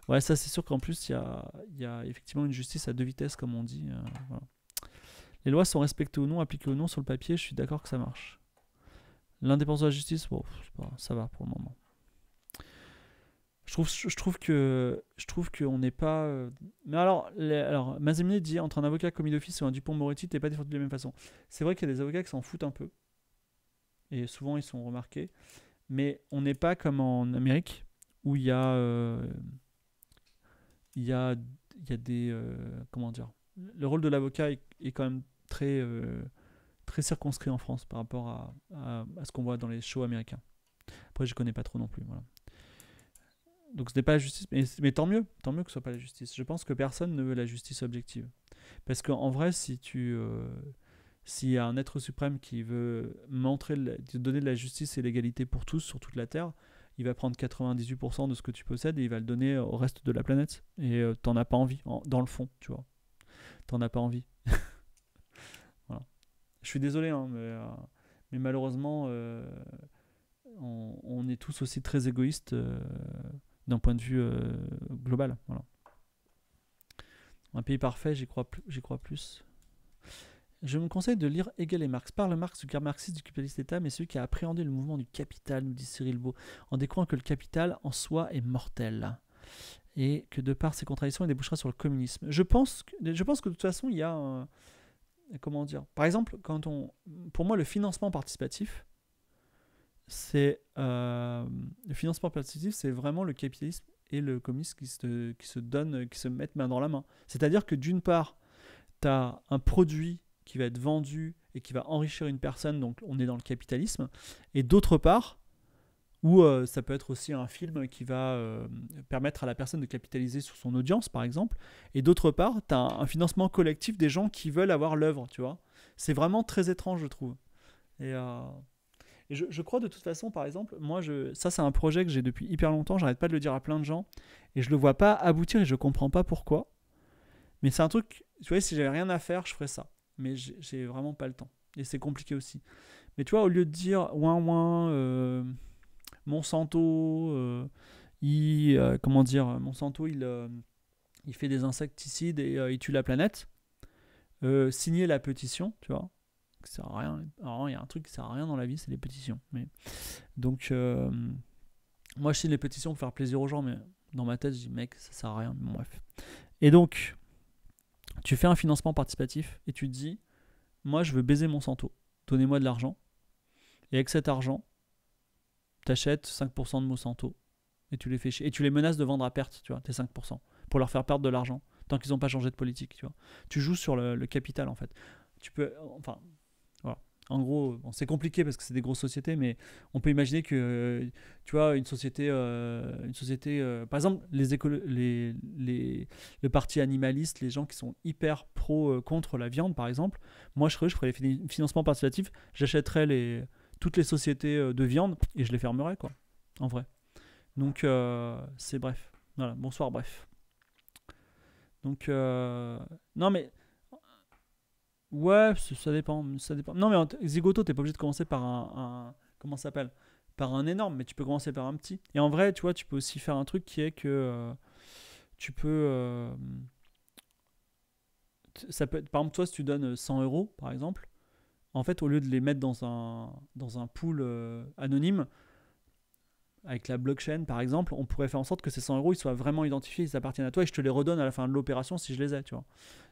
ouais, ça c'est sûr qu'en plus, il y a, effectivement une justice à deux vitesses, comme on dit. Les lois sont respectées ou non, appliquées ou non sur le papier, je suis d'accord que ça marche. L'indépendance de la justice, bon, ça va pour le moment. Je trouve, je trouve que je qu'on n'est pas. Euh, mais alors, alors dit entre un avocat commis d'office ou un Dupont Moretti, t'es pas défendu de la même façon. C'est vrai qu'il y a des avocats qui s'en foutent un peu, et souvent ils sont remarqués. Mais on n'est pas comme en Amérique où il y a euh, il y a y des euh, comment dire. Le rôle de l'avocat est, quand même très très circonscrit en France par rapport à, à ce qu'on voit dans les shows américains. Après, je connais pas trop non plus. Voilà. Donc ce n'est pas la justice, mais, tant mieux, tant mieux que ce soit pas la justice. Je pense que personne ne veut la justice objective. Parce qu'en vrai, si tu... Euh, s'il y a un être suprême qui veut montrer, donner de la justice et l'égalité pour tous sur toute la Terre, il va prendre 98% de ce que tu possèdes et il va le donner au reste de la planète. Et tu euh, t'en as pas envie, dans le fond, tu vois. T'en as pas envie. Je suis désolé, hein, mais, euh, mais, malheureusement, on, on, est tous aussi très égoïstes d'un point de vue euh, global. Un pays parfait, j'y crois, plus. Je me conseille de lire Hegel et Marx. Parle Marx du marxiste du capitaliste d'État, mais celui qui a appréhendé le mouvement du capital, nous dit Cyril Beau, en découvrant que le capital en soi est mortel et que de par ses contradictions, il débouchera sur le communisme. Je pense que, je pense que de toute façon, il y a. Un, comment dire Par exemple, quand on, pour moi, le financement participatif, c'est euh, le financement participatif, c'est vraiment le capitalisme et le communisme qui se, qui se qui se mettent main dans la main. C'est-à-dire que d'une part, tu as un produit qui va être vendu et qui va enrichir une personne, donc on est dans le capitalisme, et d'autre part, ou euh, ça peut être aussi un film qui va euh, permettre à la personne de capitaliser sur son audience, par exemple. Et d'autre part, tu as un, financement collectif des gens qui veulent avoir l'œuvre, tu vois. C'est vraiment très étrange, je trouve. Et euh, je, crois de toute façon, par exemple, moi, je, ça c'est un projet que j'ai depuis hyper longtemps, j'arrête pas de le dire à plein de gens, et je le vois pas aboutir et je comprends pas pourquoi. Mais c'est un truc, tu vois, si j'avais rien à faire, je ferais ça. Mais j'ai vraiment pas le temps. Et c'est compliqué aussi. Mais tu vois, au lieu de dire ouin ouin, euh, Monsanto, euh, il, euh, comment dire, Monsanto, il, il fait des insecticides et il tue la planète, signer la pétition, tu vois ça sert à rien. il y a un truc qui sert à rien dans la vie, c'est les pétitions. Mais... Donc, euh, moi, je signe les pétitions pour faire plaisir aux gens, mais dans ma tête, je dis, mec, ça sert à rien. bref. Et donc, tu fais un financement participatif et tu te dis, moi, je veux baiser Monsanto. Donnez-moi de l'argent. Et avec cet argent, t'achètes 5% de Monsanto et tu les fais chier. Et tu les menaces de vendre à perte, tu vois, tes 5%, pour leur faire perdre de l'argent, tant qu'ils n'ont pas changé de politique, tu vois. Tu joues sur le, le capital, en fait. Tu peux, enfin, en gros, c'est compliqué parce que c'est des grosses sociétés, mais on peut imaginer que, tu vois, une société, euh, une société euh, par exemple, les, les, les, le parti animaliste, les gens qui sont hyper pro euh, contre la viande, par exemple, moi, je ferais, je les financements participatifs, j'achèterais toutes les sociétés de viande et je les fermerais, quoi, en vrai. Donc, c'est bref. Voilà, bonsoir, bref. Donc, non, mais Ouais, ça dépend, ça dépend. Non, mais en Zigoto, t'es pas obligé de commencer par un, un comment s'appelle Par un énorme, mais tu peux commencer par un petit. Et en vrai, tu vois, tu peux aussi faire un truc qui est que euh, tu peux. Euh, ça peut par exemple, toi, si tu donnes 100 euh, euros, par exemple, en fait, au lieu de les mettre dans un, dans un pool anonyme, avec la blockchain par exemple, on pourrait faire en sorte que ces 100 euros soient vraiment identifiés, ils appartiennent à toi et je te les redonne à la fin de l'opération si je les ai, tu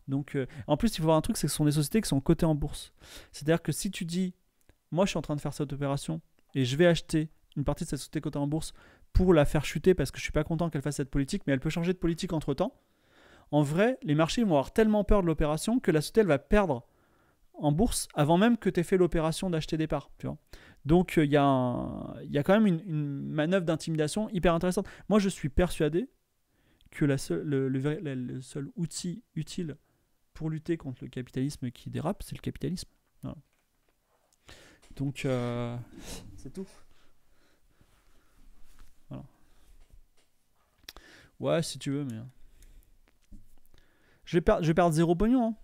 Donc, euh, en plus, il faut voir un truc, c'est que ce sont des sociétés qui sont cotées en bourse. C'est-à-dire que si tu dis, moi je suis en train de faire cette opération et je vais acheter une partie de cette société cotée en bourse pour la faire chuter parce que je suis pas content qu'elle fasse cette politique, mais elle peut changer de politique entre temps. En vrai, les marchés vont avoir tellement peur de l'opération que la société va perdre en bourse avant même que tu aies fait l'opération d'acheter des parts. Tu donc il euh, y, a quand même une, manœuvre d'intimidation hyper intéressante. Moi je suis persuadé que le, seul outil utile pour lutter contre le capitalisme qui dérape, c'est le capitalisme. Donc euh, c'est tout. Ouais, si tu veux, mais. Hein. Je vais, perdre zéro pognon. Hein.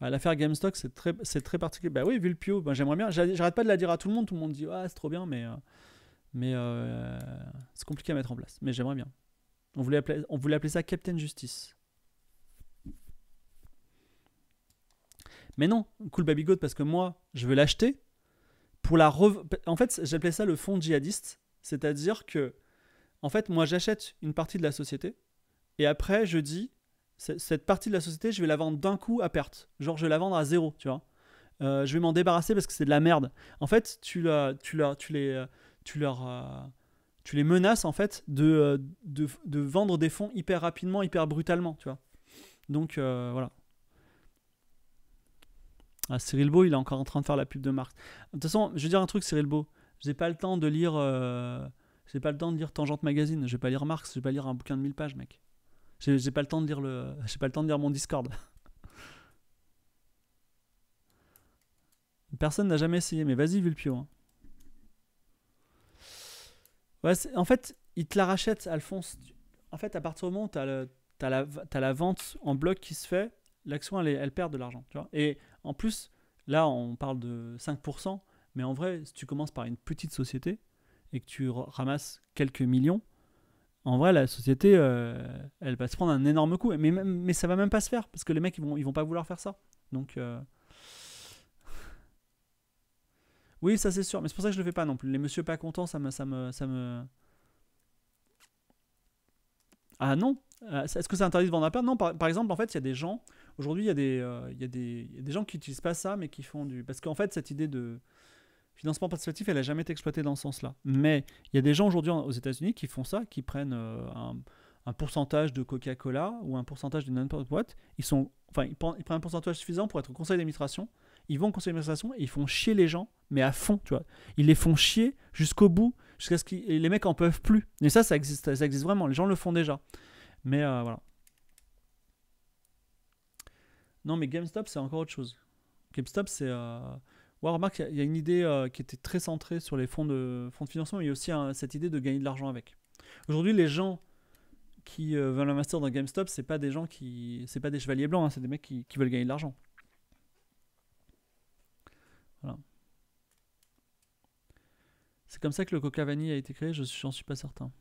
Bah, l'affaire GameStop, c'est très, très particulier. Bah oui, vu le pio, bah, j'aimerais bien. J'arrête pas de la dire à tout le monde. Tout le monde dit Ah, c'est trop bien, mais, euh, mais euh, c'est compliqué à mettre en place. Mais j'aimerais bien. On voulait, appeler, on voulait appeler ça Captain Justice. Mais non, Cool Baby Goat, parce que moi, je veux l'acheter. Pour la En fait, j'appelais ça le fonds djihadiste. C'est-à-dire que, en fait, moi, j'achète une partie de la société. Et après, je dis cette partie de la société, je vais la vendre d'un coup à perte. Genre, je vais la vendre à zéro, tu vois. Euh, je vais m'en débarrasser parce que c'est de la merde. En fait, tu, la, tu, la, tu, les, euh, tu, leur, euh, tu les menaces en fait de, de, vendre des fonds hyper rapidement, hyper brutalement, tu vois. Donc voilà. Ah, Cyril Beau, il est encore en train de faire la pub de Marx. De toute façon, je vais dire un truc, Cyril Beau. J'ai pas le temps de lire. Euh, n'ai pas le temps de lire Tangente Magazine. Je vais pas lire Marx. Je vais pas lire un bouquin de 1000 pages, mec. J'ai pas le temps de lire le, j'ai pas le temps de lire mon Discord. Personne n'a jamais essayé, mais vas-y Vulpio. Hein. Ouais, en fait, il te la rachète, Alphonse. En fait, à partir du moment où tu as, la, vente en bloc qui se fait, l'action, elle, elle, perd de l'argent. Et en plus, là, on parle de 5%, mais en vrai, si tu commences par une petite société et que tu ramasses quelques millions, en vrai, la société, euh, elle va se prendre un énorme coup. Mais, mais ça va même pas se faire, parce que les mecs, ils vont, vont pas vouloir faire ça. Donc. Euh, oui, ça c'est sûr, mais c'est pour ça que je le fais pas non plus. Les monsieur pas contents, ça me. Ça me, ça me... Ah non euh, Est-ce que c'est interdit de vendre à perte Non, par, exemple, en fait, il y a des gens. Aujourd'hui, il y, y, a des gens qui n'utilisent pas ça, mais qui font du. Parce qu'en fait, cette idée de financement participatif, elle n'a jamais été exploitée dans ce sens-là. Mais il y a des gens aujourd'hui aux États-Unis qui font ça, qui prennent euh, un, pourcentage de Coca-Cola ou un pourcentage d'une autre boîte. Ils, sont, enfin, ils, prennent, un pourcentage suffisant pour être au conseil d'administration. Ils vont au conseil d'administration et ils font chier les gens, mais à fond, tu Ils les font chier jusqu'au bout, jusqu'à ce que les mecs en peuvent plus. Mais ça, ça existe, ça existe vraiment. Les gens le font déjà. Mais euh, voilà. Non, mais GameStop, c'est encore autre chose. GameStop, c'est. Euh, Ouais, remarque, il y a une idée euh, qui était très centrée sur les fonds de, financement, mais il y a aussi cette idée de gagner de l'argent avec. Aujourd'hui, les gens qui euh, veulent investir dans GameStop, c'est pas des gens qui, c'est pas des chevaliers blancs, hein, c'est des mecs qui, veulent gagner de l'argent. Voilà. C'est comme ça que le Coca Vanille a été créé, je j'en suis pas certain.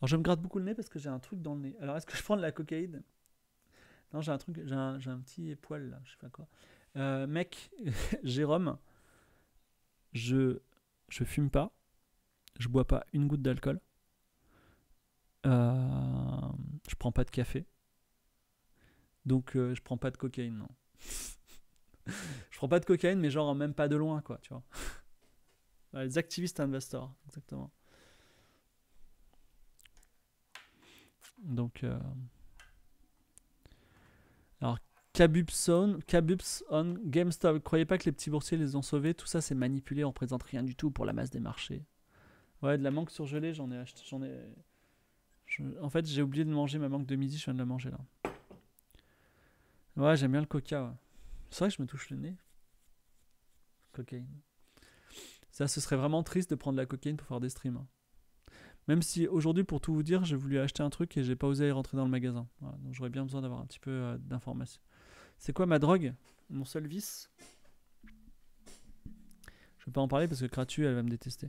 Alors je me gratte beaucoup le nez parce que j'ai un truc dans le nez. Alors est-ce que je prends de la cocaïne Non, j'ai un truc, j'ai un, un, petit poil là, je sais pas quoi. Euh, mec, Jérôme, je, je fume pas, je bois pas une goutte d'alcool, euh, je prends pas de café, donc euh, je prends pas de cocaïne, non. je prends pas de cocaïne, mais genre même pas de loin, quoi, tu vois. Les activistes investors, exactement. Donc, alors Kabubs on GameStop. Croyez pas que les petits boursiers les ont sauvés. Tout ça, c'est manipulé. On présente rien du tout pour la masse des marchés. Ouais, de la manque surgelée, j'en ai acheté. J'en ai. En fait, j'ai oublié de manger ma manque de midi. Je viens de la manger là. Ouais, j'aime bien le coca. C'est vrai que je me touche le nez. Cocaine. Ça, ce serait vraiment triste de prendre la cocaine pour faire des streams. Hein. Même si aujourd'hui, pour tout vous dire, j'ai voulu acheter un truc et j'ai pas osé y rentrer dans le magasin. donc j'aurais bien besoin d'avoir un petit peu euh, d'informations. C'est quoi ma drogue Mon seul vice Je vais pas en parler parce que Kratu, elle va me détester.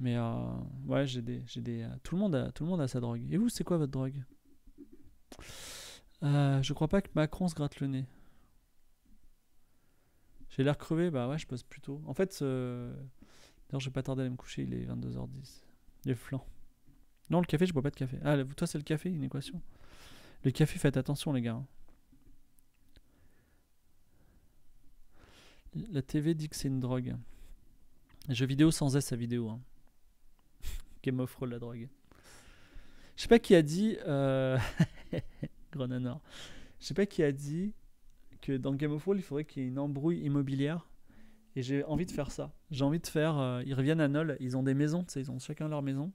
Mais euh, ouais, j'ai des, euh, tout le monde a, tout le monde a sa drogue. Et vous, c'est quoi votre drogue euh, Je crois pas que Macron se gratte le nez. J'ai l'air crevé, bah ouais, je passe plutôt. En fait, d'ailleurs, je vais pas tarder à me coucher, il est 22h10. Les flancs. Non, le café, je bois pas de café. Ah, toi, c'est le café, une équation. Le café, faites attention, les gars. Hein. La TV dit que c'est une drogue. jeu vidéo sans S à vidéo. Hein. Game of Thrones, la drogue. Je sais pas qui a dit. Euh... Grenanor. Je sais pas qui a dit que dans Game of Thrones, il faudrait qu'il y ait une embrouille immobilière. Et j'ai envie de faire ça. J'ai envie de faire. Euh, ils reviennent à Nol, ils ont des maisons, ils ont chacun leur maison.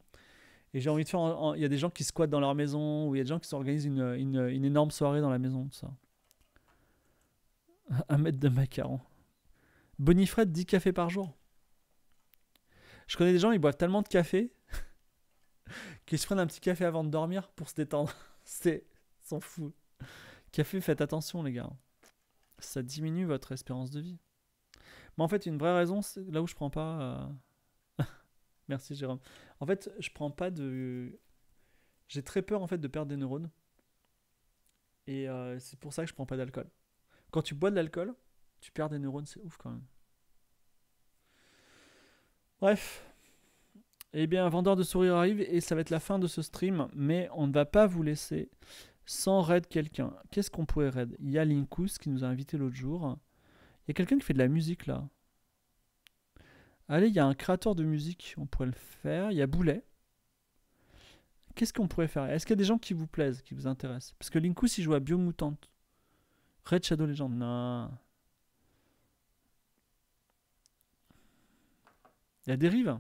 Et j'ai envie de faire. Il y a des gens qui squattent dans leur maison, ou il y a des gens qui s'organisent une, énorme soirée dans la maison, tout ça. Un mètre de macaron. Bonifred, 10 cafés par jour. Je connais des gens, ils boivent tellement de café qu'ils se prennent un petit café avant de dormir pour se détendre. C'est. s'en fout. Café, faites attention, les gars. Ça diminue votre espérance de vie. Mais en fait, une vraie raison, c'est là où je prends pas. Euh, Merci, Jérôme. En fait, je prends pas de. J'ai très peur, en fait, de perdre des neurones. Et euh, c'est pour ça que je prends pas d'alcool. Quand tu bois de l'alcool, tu perds des neurones, c'est ouf quand même. Bref. Eh bien, un vendeur de sourire arrive et ça va être la fin de ce stream, mais on ne va pas vous laisser sans raid quelqu'un. Qu'est-ce qu'on pourrait raid Il y a Linkus qui nous a invités l'autre jour. Il y a quelqu'un qui fait de la musique là. Allez, il y a un créateur de musique, on pourrait le faire. Il y a Boulet. Qu'est-ce qu'on pourrait faire Est-ce qu'il y a des gens qui vous plaisent, qui vous intéressent Parce que Linkus, il joue à Biomutante. Red Shadow Legend, non. Il a Dérive.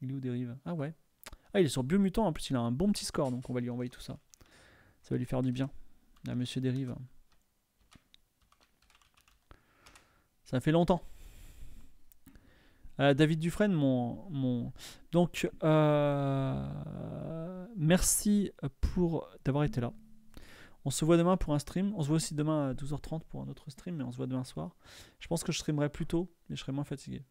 Il est où Dérive Ah ouais. Ah, il est sur Biomutant. En plus, il a un bon petit score. Donc, on va lui envoyer tout ça. Ça va lui faire du bien. Là, monsieur Dérive. Ça fait longtemps. Euh, David Dufresne, mon. mon... Donc, euh, merci pour d'avoir été là. On se voit demain pour un stream. On se voit aussi demain à 12h30 pour un autre stream, mais on se voit demain soir. Je pense que je streamerai plus tôt, mais je serai moins fatigué.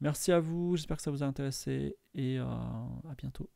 Merci à vous, j'espère que ça vous a intéressé et euh, à bientôt.